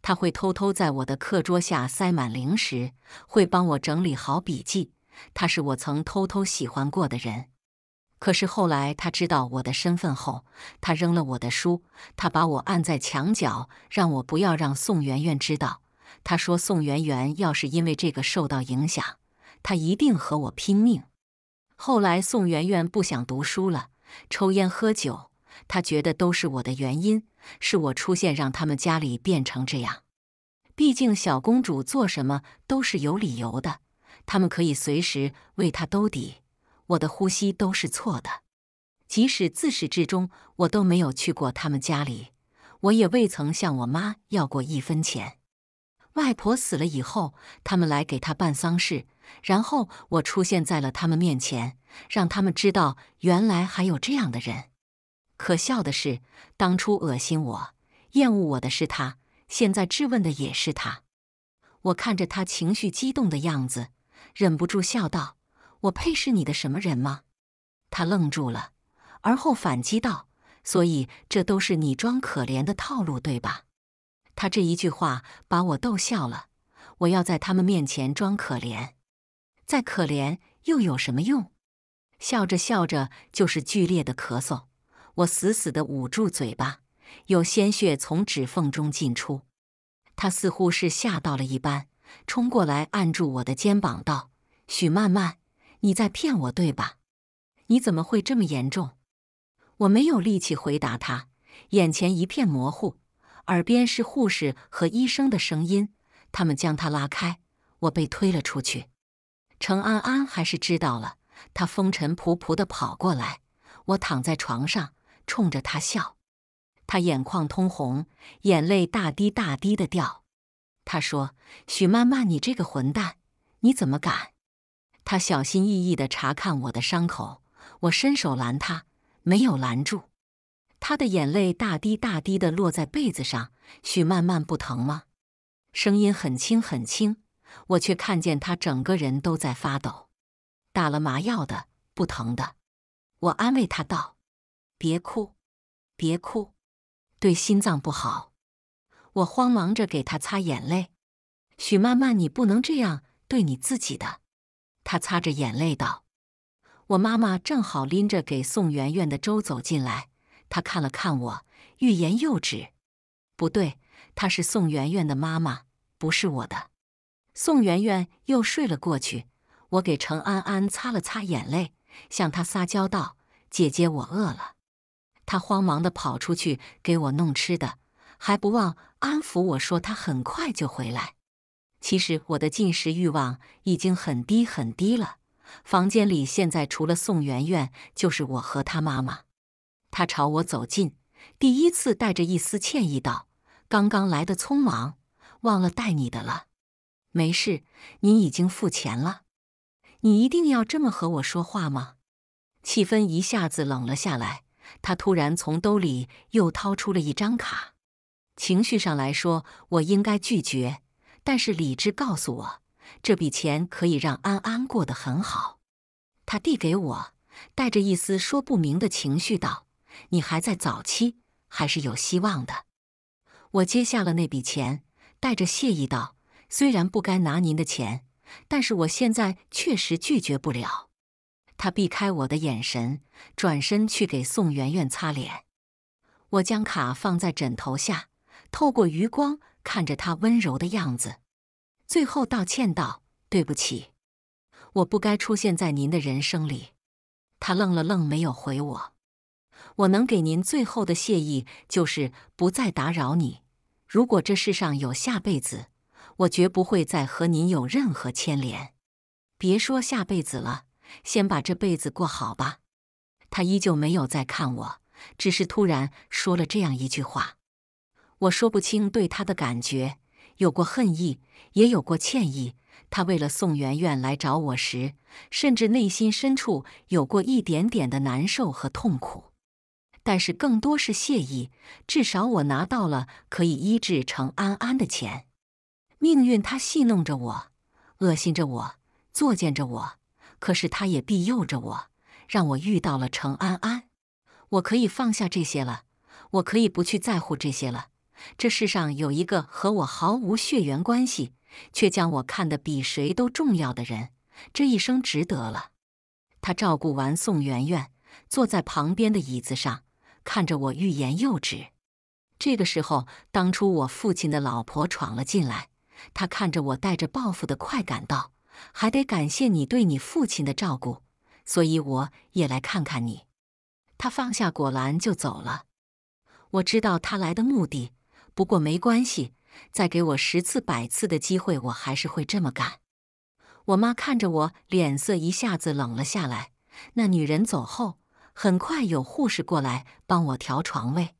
他会偷偷在我的课桌下塞满零食，会帮我整理好笔记。他是我曾偷偷喜欢过的人。”可是后来，他知道我的身份后，他扔了我的书，他把我按在墙角，让我不要让宋媛媛知道。他说：“宋媛媛要是因为这个受到影响，他一定和我拼命。”后来，宋媛媛不想读书了，抽烟喝酒。他觉得都是我的原因，是我出现让他们家里变成这样。毕竟小公主做什么都是有理由的，他们可以随时为她兜底。我的呼吸都是错的，即使自始至终我都没有去过他们家里，我也未曾向我妈要过一分钱。外婆死了以后，他们来给她办丧事，然后我出现在了他们面前，让他们知道原来还有这样的人。可笑的是，当初恶心我、厌恶我的是他，现在质问的也是他。我看着他情绪激动的样子，忍不住笑道。我配是你的什么人吗？他愣住了，而后反击道：“所以这都是你装可怜的套路，对吧？”他这一句话把我逗笑了。我要在他们面前装可怜，再可怜又有什么用？笑着笑着就是剧烈的咳嗽，我死死地捂住嘴巴，有鲜血从指缝中进出。他似乎是吓到了一般，冲过来按住我的肩膀，道：“许曼曼，你在骗我对吧？你怎么会这么严重？我没有力气回答他，眼前一片模糊，耳边是护士和医生的声音，他们将他拉开，我被推了出去。程安安还是知道了，他风尘仆仆地跑过来，我躺在床上冲着他笑，他眼眶通红，眼泪大滴大滴地掉。他说：“许曼曼，你这个混蛋，你怎么敢？”他小心翼翼的查看我的伤口，我伸手拦他，没有拦住。他的眼泪大滴大滴的落在被子上。许曼曼不疼吗？声音很轻很轻，我却看见他整个人都在发抖。打了麻药的，不疼的。我安慰他道：“别哭，别哭，对心脏不好。”我慌忙着给他擦眼泪。许曼曼，你不能这样对你自己的。他擦着眼泪道：“我妈妈正好拎着给宋媛媛的粥走进来，她看了看我，欲言又止。不对，她是宋媛媛的妈妈，不是我的。”宋媛媛又睡了过去。我给程安安擦了擦眼泪，向她撒娇道：“姐姐，我饿了。”她慌忙的跑出去给我弄吃的，还不忘安抚我说：“她很快就回来。”其实我的进食欲望已经很低很低了。房间里现在除了宋媛媛，就是我和她妈妈。她朝我走近，第一次带着一丝歉意道：“刚刚来的匆忙，忘了带你的了。”“没事，你已经付钱了。”“你一定要这么和我说话吗？”气氛一下子冷了下来。他突然从兜里又掏出了一张卡。情绪上来说，我应该拒绝。但是理智告诉我，这笔钱可以让安安过得很好。他递给我，带着一丝说不明的情绪道：“你还在早期，还是有希望的。”我接下了那笔钱，带着谢意道：“虽然不该拿您的钱，但是我现在确实拒绝不了。”他避开我的眼神，转身去给宋媛媛擦脸。我将卡放在枕头下，透过余光。看着他温柔的样子，最后道歉道：“对不起，我不该出现在您的人生里。”他愣了愣，没有回我。我能给您最后的谢意，就是不再打扰你。如果这世上有下辈子，我绝不会再和您有任何牵连。别说下辈子了，先把这辈子过好吧。他依旧没有再看我，只是突然说了这样一句话。我说不清对他的感觉，有过恨意，也有过歉意。他为了宋媛媛来找我时，甚至内心深处有过一点点的难受和痛苦，但是更多是谢意。至少我拿到了可以医治程安安的钱。命运他戏弄着我，恶心着我，作践着我，可是他也庇佑着我，让我遇到了程安安。我可以放下这些了，我可以不去在乎这些了。这世上有一个和我毫无血缘关系，却将我看得比谁都重要的人，这一生值得了。他照顾完宋媛媛，坐在旁边的椅子上，看着我欲言又止。这个时候，当初我父亲的老婆闯了进来，他看着我，带着报复的快感道：“还得感谢你对你父亲的照顾，所以我也来看看你。”他放下果篮就走了。我知道他来的目的。不过没关系，再给我十次、百次的机会，我还是会这么干。我妈看着我，脸色一下子冷了下来。那女人走后，很快有护士过来帮我调床位，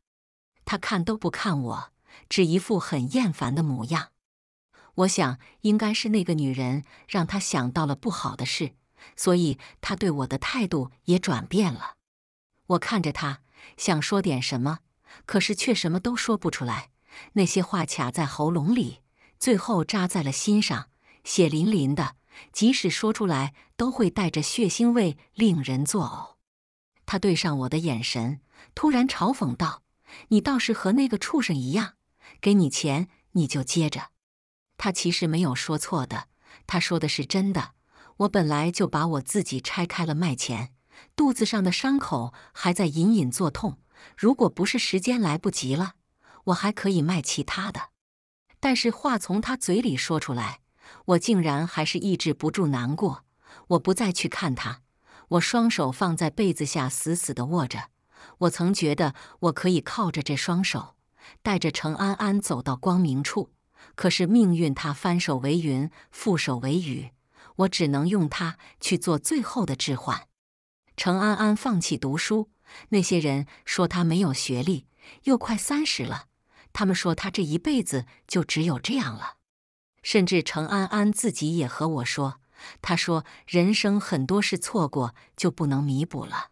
她看都不看我，只一副很厌烦的模样。我想，应该是那个女人让她想到了不好的事，所以她对我的态度也转变了。我看着她，想说点什么，可是却什么都说不出来。那些话卡在喉咙里，最后扎在了心上，血淋淋的。即使说出来，都会带着血腥味，令人作呕。他对上我的眼神，突然嘲讽道：“你倒是和那个畜生一样，给你钱你就接着。”他其实没有说错的，他说的是真的。我本来就把我自己拆开了卖钱，肚子上的伤口还在隐隐作痛。如果不是时间来不及了。我还可以卖其他的，但是话从他嘴里说出来，我竟然还是抑制不住难过。我不再去看他，我双手放在被子下，死死的握着。我曾觉得我可以靠着这双手，带着程安安走到光明处，可是命运它翻手为云，覆手为雨，我只能用它去做最后的置换。程安安放弃读书，那些人说他没有学历，又快三十了。他们说他这一辈子就只有这样了，甚至程安安自己也和我说：“他说人生很多事错过，就不能弥补了。”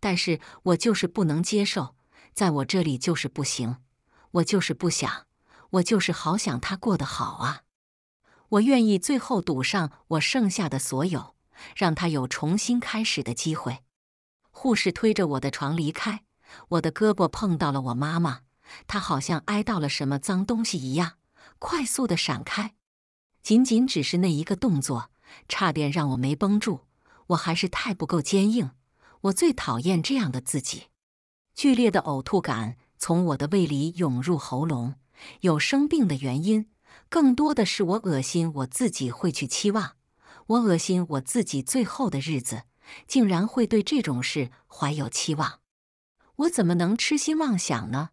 但是我就是不能接受，在我这里就是不行，我就是不想，我就是好想他过得好啊！我愿意最后赌上我剩下的所有，让他有重新开始的机会。护士推着我的床离开，我的胳膊碰到了我妈妈。他好像挨到了什么脏东西一样，快速的闪开。仅仅只是那一个动作，差点让我没绷住。我还是太不够坚硬。我最讨厌这样的自己。剧烈的呕吐感从我的胃里涌入喉咙。有生病的原因，更多的是我恶心我自己会去期望。我恶心我自己最后的日子，竟然会对这种事怀有期望。我怎么能痴心妄想呢？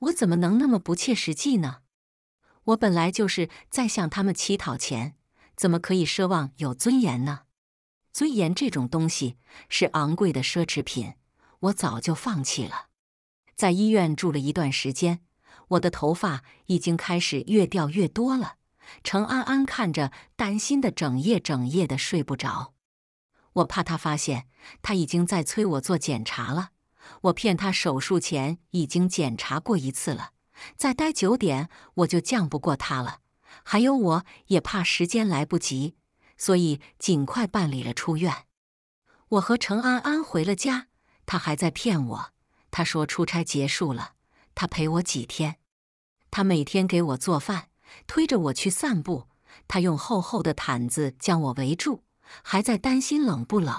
我怎么能那么不切实际呢？我本来就是在向他们乞讨钱，怎么可以奢望有尊严呢？尊严这种东西是昂贵的奢侈品，我早就放弃了。在医院住了一段时间，我的头发已经开始越掉越多了。程安安看着，担心的整夜整夜的睡不着。我怕他发现，他已经在催我做检查了。我骗他，手术前已经检查过一次了，再待久点我就降不过他了。还有，我也怕时间来不及，所以尽快办理了出院。我和程安安回了家，他还在骗我。他说出差结束了，他陪我几天。他每天给我做饭，推着我去散步。他用厚厚的毯子将我围住，还在担心冷不冷。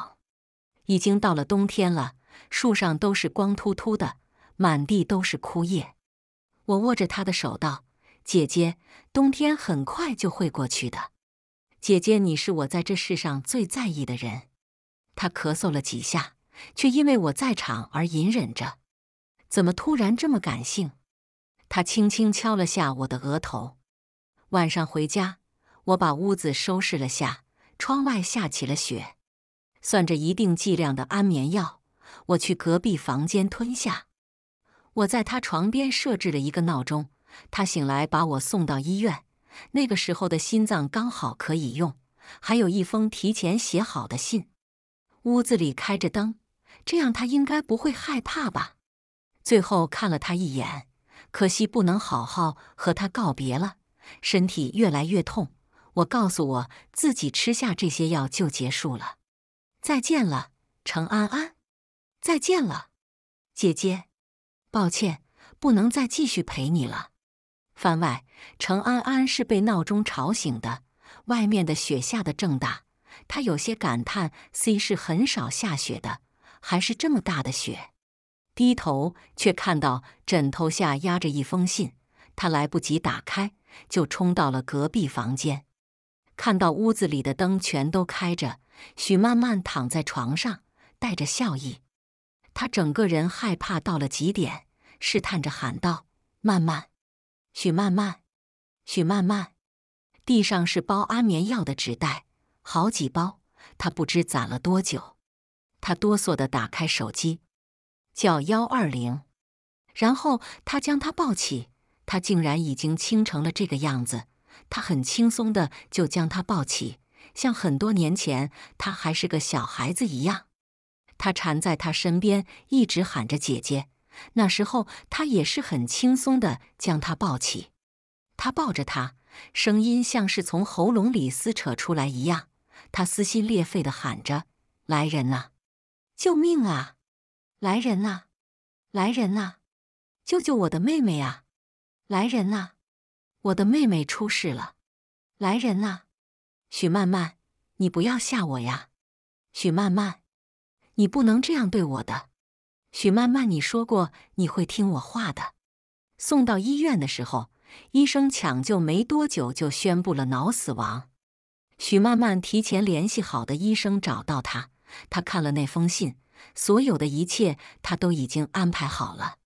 已经到了冬天了。树上都是光秃秃的，满地都是枯叶。我握着他的手道：“姐姐，冬天很快就会过去的。姐姐，你是我在这世上最在意的人。”他咳嗽了几下，却因为我在场而隐忍着。怎么突然这么感性？他轻轻敲了下我的额头。晚上回家，我把屋子收拾了下，窗外下起了雪。算着一定剂量的安眠药。我去隔壁房间吞下。我在他床边设置了一个闹钟，他醒来把我送到医院。那个时候的心脏刚好可以用，还有一封提前写好的信。屋子里开着灯，这样他应该不会害怕吧？最后看了他一眼，可惜不能好好和他告别了。身体越来越痛，我告诉我自己吃下这些药就结束了。再见了，程安安。再见了，姐姐。抱歉，不能再继续陪你了。番外：程安安是被闹钟吵醒的，外面的雪下的正大，她有些感叹 C 市很少下雪的，还是这么大的雪。低头却看到枕头下压着一封信，他来不及打开，就冲到了隔壁房间，看到屋子里的灯全都开着，许曼曼躺在床上，带着笑意。他整个人害怕到了极点，试探着喊道：“慢慢，许曼曼，许曼曼。”地上是包安眠药的纸袋，好几包，他不知攒了多久。他哆嗦地打开手机，叫“幺二零”，然后他将她抱起。她竟然已经轻成了这个样子，他很轻松地就将她抱起，像很多年前他还是个小孩子一样。他缠在他身边，一直喊着“姐姐”。那时候他也是很轻松的将他抱起。他抱着他，声音像是从喉咙里撕扯出来一样。他撕心裂肺的喊着：“来人呐！救命啊！来人呐！来人呐！救救我的妹妹啊！来人呐！我的妹妹出事了！来人呐！许曼曼，你不要吓我呀！许曼曼。”你不能这样对我！的许曼曼，你说过你会听我话的。送到医院的时候，医生抢救没多久就宣布了脑死亡。许曼曼提前联系好的医生找到他，他看了那封信，所有的一切他都已经安排好了。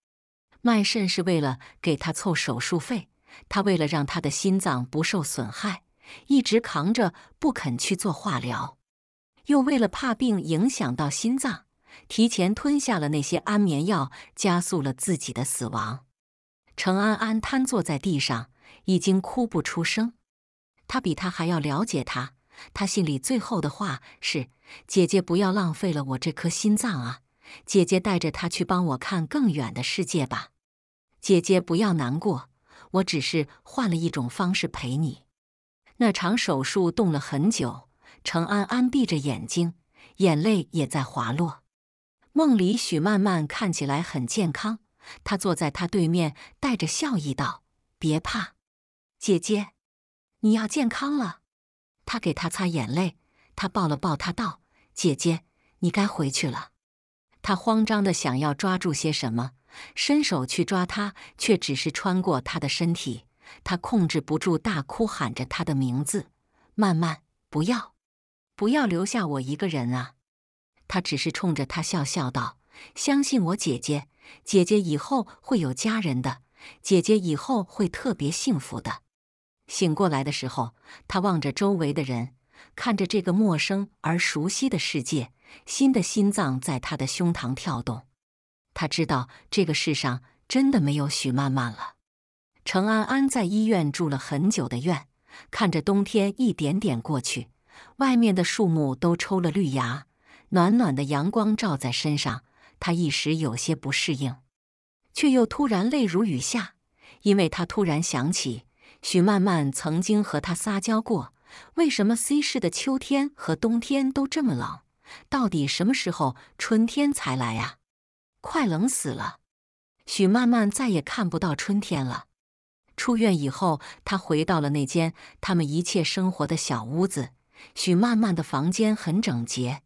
卖肾是为了给他凑手术费，他为了让他的心脏不受损害，一直扛着不肯去做化疗。又为了怕病影响到心脏，提前吞下了那些安眠药，加速了自己的死亡。程安安瘫坐在地上，已经哭不出声。他比他还要了解他，他心里最后的话是：“姐姐，不要浪费了我这颗心脏啊！姐姐，带着他去帮我看更远的世界吧。姐姐，不要难过，我只是换了一种方式陪你。”那场手术动了很久。程安安闭着眼睛，眼泪也在滑落。梦里，许曼曼看起来很健康。她坐在他对面，带着笑意道：“别怕，姐姐，你要健康了。”他给他擦眼泪，他抱了抱他，道：“姐姐，你该回去了。”他慌张的想要抓住些什么，伸手去抓他，却只是穿过他的身体。他控制不住，大哭喊着他的名字：“曼曼，不要！”不要留下我一个人啊！他只是冲着他笑笑道：“相信我，姐姐，姐姐以后会有家人的，姐姐以后会特别幸福的。”醒过来的时候，他望着周围的人，看着这个陌生而熟悉的世界，新的心脏在他的胸膛跳动。他知道这个世上真的没有许曼曼了。程安安在医院住了很久的院，看着冬天一点点过去。外面的树木都抽了绿芽，暖暖的阳光照在身上，他一时有些不适应，却又突然泪如雨下，因为他突然想起许曼曼曾经和他撒娇过。为什么 C 市的秋天和冬天都这么冷？到底什么时候春天才来啊？快冷死了！许曼曼再也看不到春天了。出院以后，他回到了那间他们一切生活的小屋子。许曼曼的房间很整洁，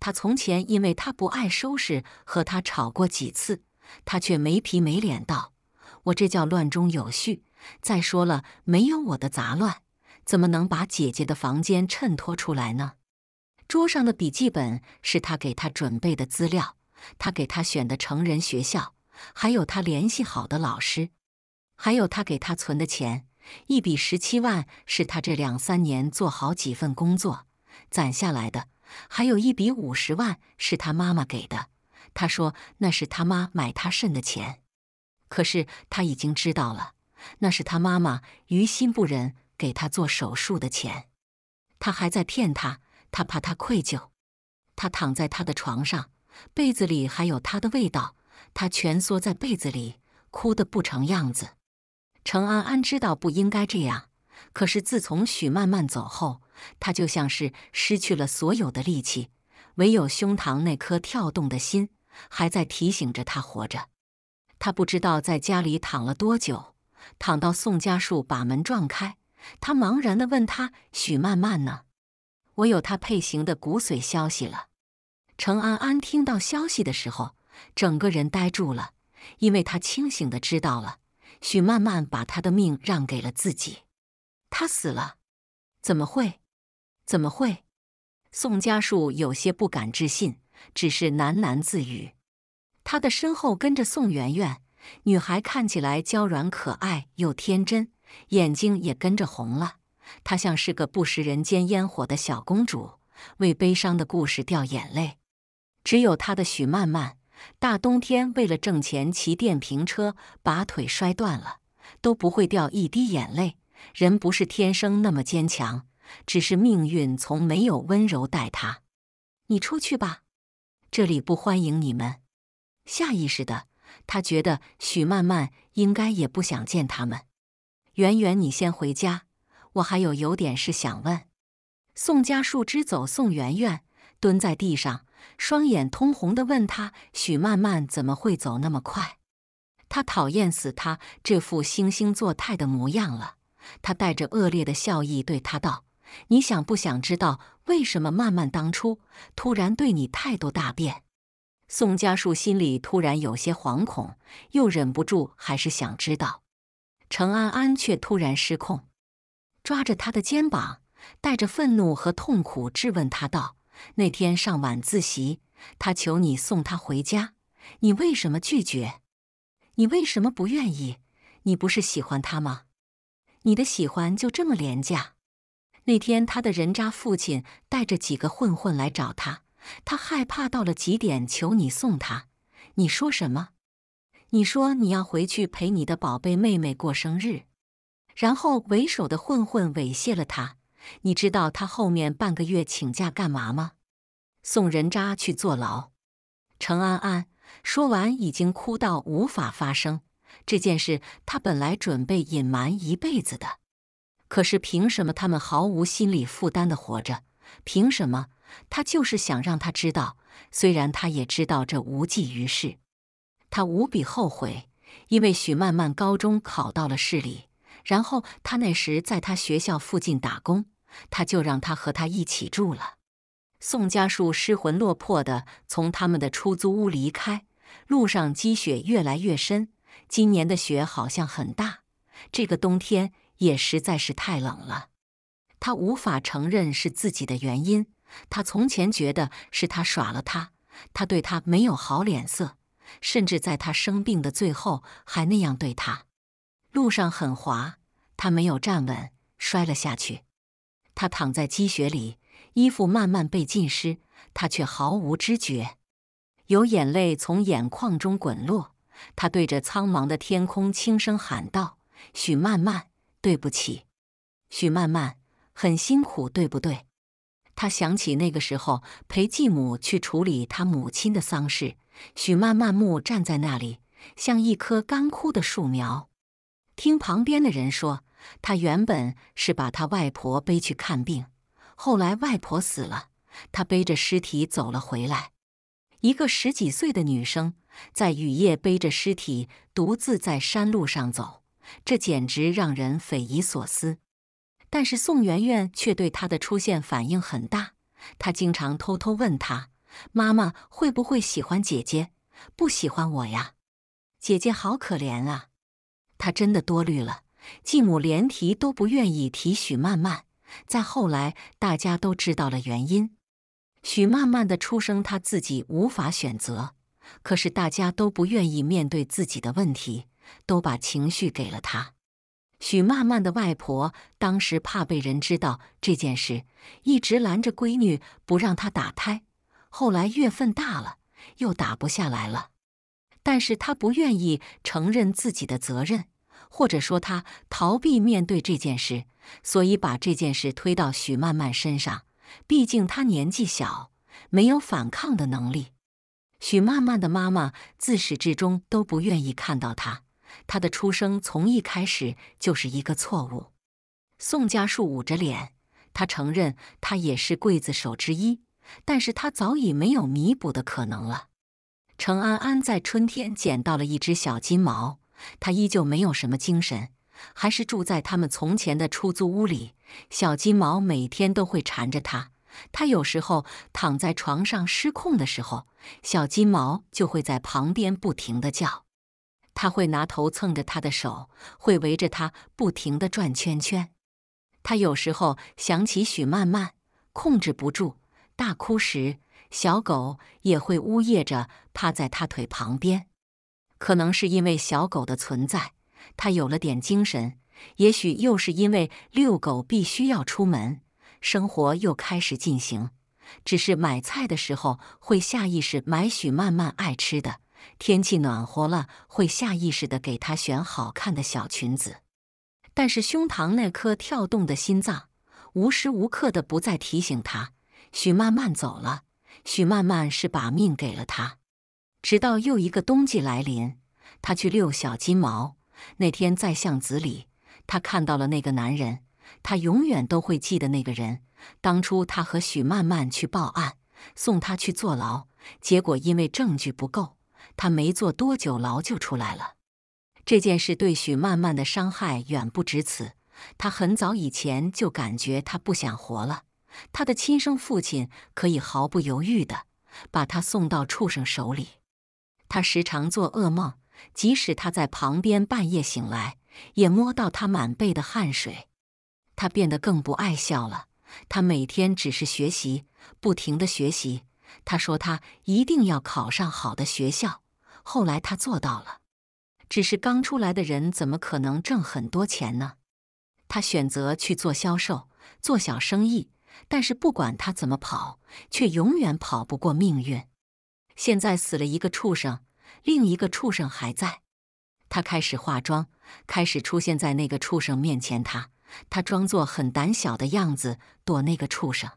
她从前因为她不爱收拾，和她吵过几次，她却没皮没脸道：“我这叫乱中有序。再说了，没有我的杂乱，怎么能把姐姐的房间衬托出来呢？”桌上的笔记本是他给她准备的资料，他给她选的成人学校，还有他联系好的老师，还有他给她存的钱。一笔十七万是他这两三年做好几份工作攒下来的，还有一笔五十万是他妈妈给的。他说那是他妈买他肾的钱，可是他已经知道了，那是他妈妈于心不忍给他做手术的钱。他还在骗他，他怕他愧疚。他躺在他的床上，被子里还有他的味道。他蜷缩在被子里，哭得不成样子。程安安知道不应该这样，可是自从许曼曼走后，他就像是失去了所有的力气，唯有胸膛那颗跳动的心还在提醒着他活着。他不知道在家里躺了多久，躺到宋家树把门撞开，他茫然的问他：“许曼曼呢？”“我有他配型的骨髓消息了。”程安安听到消息的时候，整个人呆住了，因为他清醒的知道了。许曼曼把他的命让给了自己，他死了，怎么会？怎么会？宋家树有些不敢置信，只是喃喃自语。他的身后跟着宋媛媛，女孩看起来娇软可爱又天真，眼睛也跟着红了。她像是个不食人间烟火的小公主，为悲伤的故事掉眼泪。只有他的许曼曼大冬天为了挣钱骑电瓶车，把腿摔断了，都不会掉一滴眼泪。人不是天生那么坚强，只是命运从没有温柔待他。你出去吧，这里不欢迎你们。下意识的，他觉得许曼曼应该也不想见他们。圆圆，你先回家，我还有有点事想问。宋家树枝走，宋圆圆蹲在地上。双眼通红地问他：“许曼曼怎么会走那么快？”他讨厌死他这副惺惺作态的模样了。他带着恶劣的笑意对他道：“你想不想知道为什么曼曼当初突然对你态度大变？”宋家树心里突然有些惶恐，又忍不住还是想知道。程安安却突然失控，抓着他的肩膀，带着愤怒和痛苦质问他道。那天上晚自习，他求你送他回家，你为什么拒绝？你为什么不愿意？你不是喜欢他吗？你的喜欢就这么廉价？那天他的人渣父亲带着几个混混来找他，他害怕到了极点，求你送他。你说什么？你说你要回去陪你的宝贝妹妹过生日。然后为首的混混猥亵了他。你知道他后面半个月请假干嘛吗？送人渣去坐牢。程安安说完，已经哭到无法发声。这件事他本来准备隐瞒一辈子的，可是凭什么他们毫无心理负担的活着？凭什么？他就是想让他知道，虽然他也知道这无济于事，他无比后悔，因为许曼曼高中考到了市里，然后他那时在他学校附近打工。他就让他和他一起住了。宋家树失魂落魄地从他们的出租屋离开，路上积雪越来越深。今年的雪好像很大，这个冬天也实在是太冷了。他无法承认是自己的原因。他从前觉得是他耍了他，他对他没有好脸色，甚至在他生病的最后还那样对他。路上很滑，他没有站稳，摔了下去。他躺在积雪里，衣服慢慢被浸湿，他却毫无知觉。有眼泪从眼眶中滚落，他对着苍茫的天空轻声喊道：“许曼曼，对不起，许曼曼，很辛苦，对不对？”他想起那个时候陪继母去处理他母亲的丧事，许曼曼木站在那里，像一棵干枯的树苗。听旁边的人说。他原本是把他外婆背去看病，后来外婆死了，他背着尸体走了回来。一个十几岁的女生在雨夜背着尸体独自在山路上走，这简直让人匪夷所思。但是宋媛媛却对他的出现反应很大，她经常偷偷问他：“妈妈会不会喜欢姐姐，不喜欢我呀？姐姐好可怜啊！”她真的多虑了。继母连提都不愿意提许曼曼。再后来，大家都知道了原因。许曼曼的出生，她自己无法选择。可是大家都不愿意面对自己的问题，都把情绪给了她。许曼曼的外婆当时怕被人知道这件事，一直拦着闺女不让她打胎。后来月份大了，又打不下来了。但是她不愿意承认自己的责任。或者说他逃避面对这件事，所以把这件事推到许曼曼身上。毕竟他年纪小，没有反抗的能力。许曼曼的妈妈自始至终都不愿意看到他，他的出生从一开始就是一个错误。宋家树捂着脸，他承认他也是刽子手之一，但是他早已没有弥补的可能了。程安安在春天捡到了一只小金毛。他依旧没有什么精神，还是住在他们从前的出租屋里。小金毛每天都会缠着他，他有时候躺在床上失控的时候，小金毛就会在旁边不停地叫。他会拿头蹭着他的手，会围着他不停地转圈圈。他有时候想起许曼曼，控制不住大哭时，小狗也会呜咽着趴在他腿旁边。可能是因为小狗的存在，它有了点精神；也许又是因为遛狗必须要出门，生活又开始进行。只是买菜的时候会下意识买许曼曼爱吃的，天气暖和了会下意识的给她选好看的小裙子。但是胸膛那颗跳动的心脏，无时无刻的不再提醒他：许曼曼走了，许曼曼是把命给了他。直到又一个冬季来临，他去遛小金毛。那天在巷子里，他看到了那个男人。他永远都会记得那个人。当初他和许曼曼去报案，送他去坐牢，结果因为证据不够，他没坐多久牢就出来了。这件事对许曼曼的伤害远不止此。他很早以前就感觉他不想活了。他的亲生父亲可以毫不犹豫地把他送到畜生手里。他时常做噩梦，即使他在旁边，半夜醒来也摸到他满背的汗水。他变得更不爱笑了。他每天只是学习，不停的学习。他说他一定要考上好的学校。后来他做到了。只是刚出来的人，怎么可能挣很多钱呢？他选择去做销售，做小生意。但是不管他怎么跑，却永远跑不过命运。现在死了一个畜生，另一个畜生还在。他开始化妆，开始出现在那个畜生面前。他他装作很胆小的样子，躲那个畜生。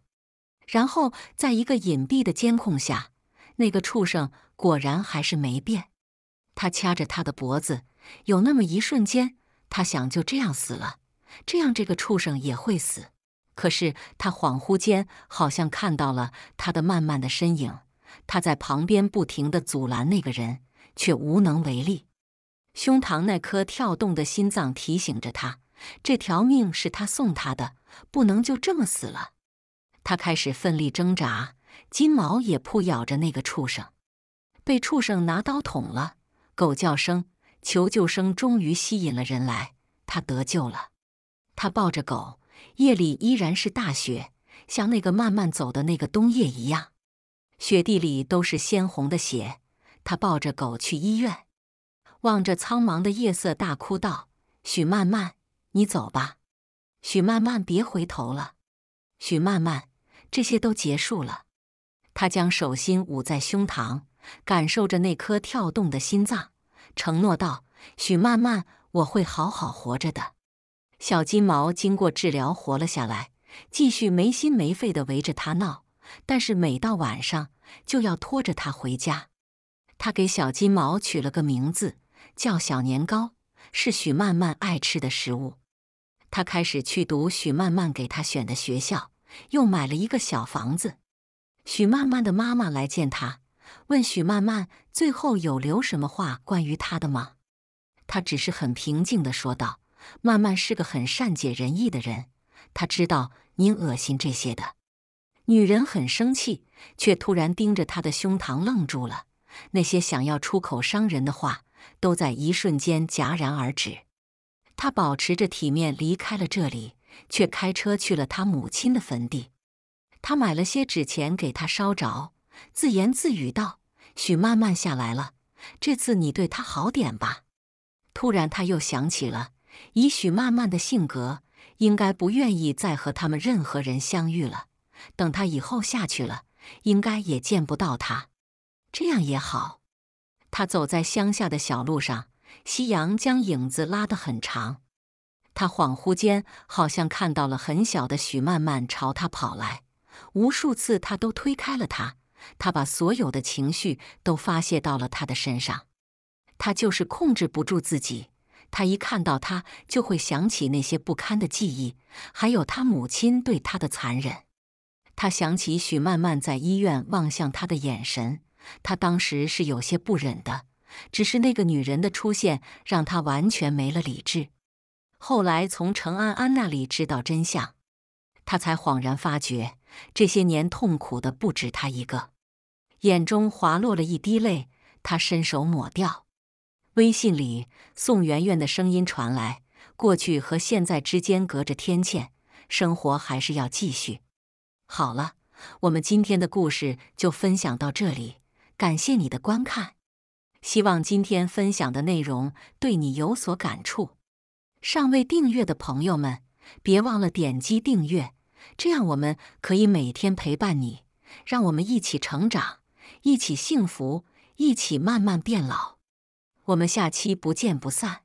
然后在一个隐蔽的监控下，那个畜生果然还是没变。他掐着他的脖子，有那么一瞬间，他想就这样死了，这样这个畜生也会死。可是他恍惚间好像看到了他的慢慢的身影。他在旁边不停地阻拦那个人，却无能为力。胸膛那颗跳动的心脏提醒着他，这条命是他送他的，不能就这么死了。他开始奋力挣扎，金毛也扑咬着那个畜生，被畜生拿刀捅了。狗叫声、求救声终于吸引了人来，他得救了。他抱着狗，夜里依然是大雪，像那个慢慢走的那个冬夜一样。雪地里都是鲜红的血，他抱着狗去医院，望着苍茫的夜色，大哭道：“许曼曼，你走吧，许曼曼，别回头了，许曼曼，这些都结束了。”他将手心捂在胸膛，感受着那颗跳动的心脏，承诺道：“许曼曼，我会好好活着的。”小金毛经过治疗活了下来，继续没心没肺地围着他闹。但是每到晚上就要拖着他回家。他给小金毛取了个名字，叫小年糕，是许曼曼爱吃的食物。他开始去读许曼曼给他选的学校，又买了一个小房子。许曼曼的妈妈来见他，问许曼曼最后有留什么话关于他的吗？他只是很平静地说道：“曼曼是个很善解人意的人，他知道您恶心这些的。”女人很生气，却突然盯着他的胸膛愣住了。那些想要出口伤人的话都在一瞬间戛然而止。他保持着体面离开了这里，却开车去了他母亲的坟地。他买了些纸钱给他烧着，自言自语道：“许曼曼下来了，这次你对她好点吧。”突然，他又想起了，以许曼曼的性格，应该不愿意再和他们任何人相遇了。等他以后下去了，应该也见不到他。这样也好。他走在乡下的小路上，夕阳将影子拉得很长。他恍惚间好像看到了很小的许曼曼朝他跑来。无数次他都推开了他，他把所有的情绪都发泄到了他的身上。他就是控制不住自己。他一看到他，就会想起那些不堪的记忆，还有他母亲对他的残忍。他想起许曼曼在医院望向他的眼神，他当时是有些不忍的。只是那个女人的出现，让他完全没了理智。后来从程安安那里知道真相，他才恍然发觉，这些年痛苦的不止他一个。眼中滑落了一滴泪，他伸手抹掉。微信里，宋媛媛的声音传来：“过去和现在之间隔着天堑，生活还是要继续。”好了，我们今天的故事就分享到这里。感谢你的观看，希望今天分享的内容对你有所感触。尚未订阅的朋友们，别忘了点击订阅，这样我们可以每天陪伴你，让我们一起成长，一起幸福，一起慢慢变老。我们下期不见不散。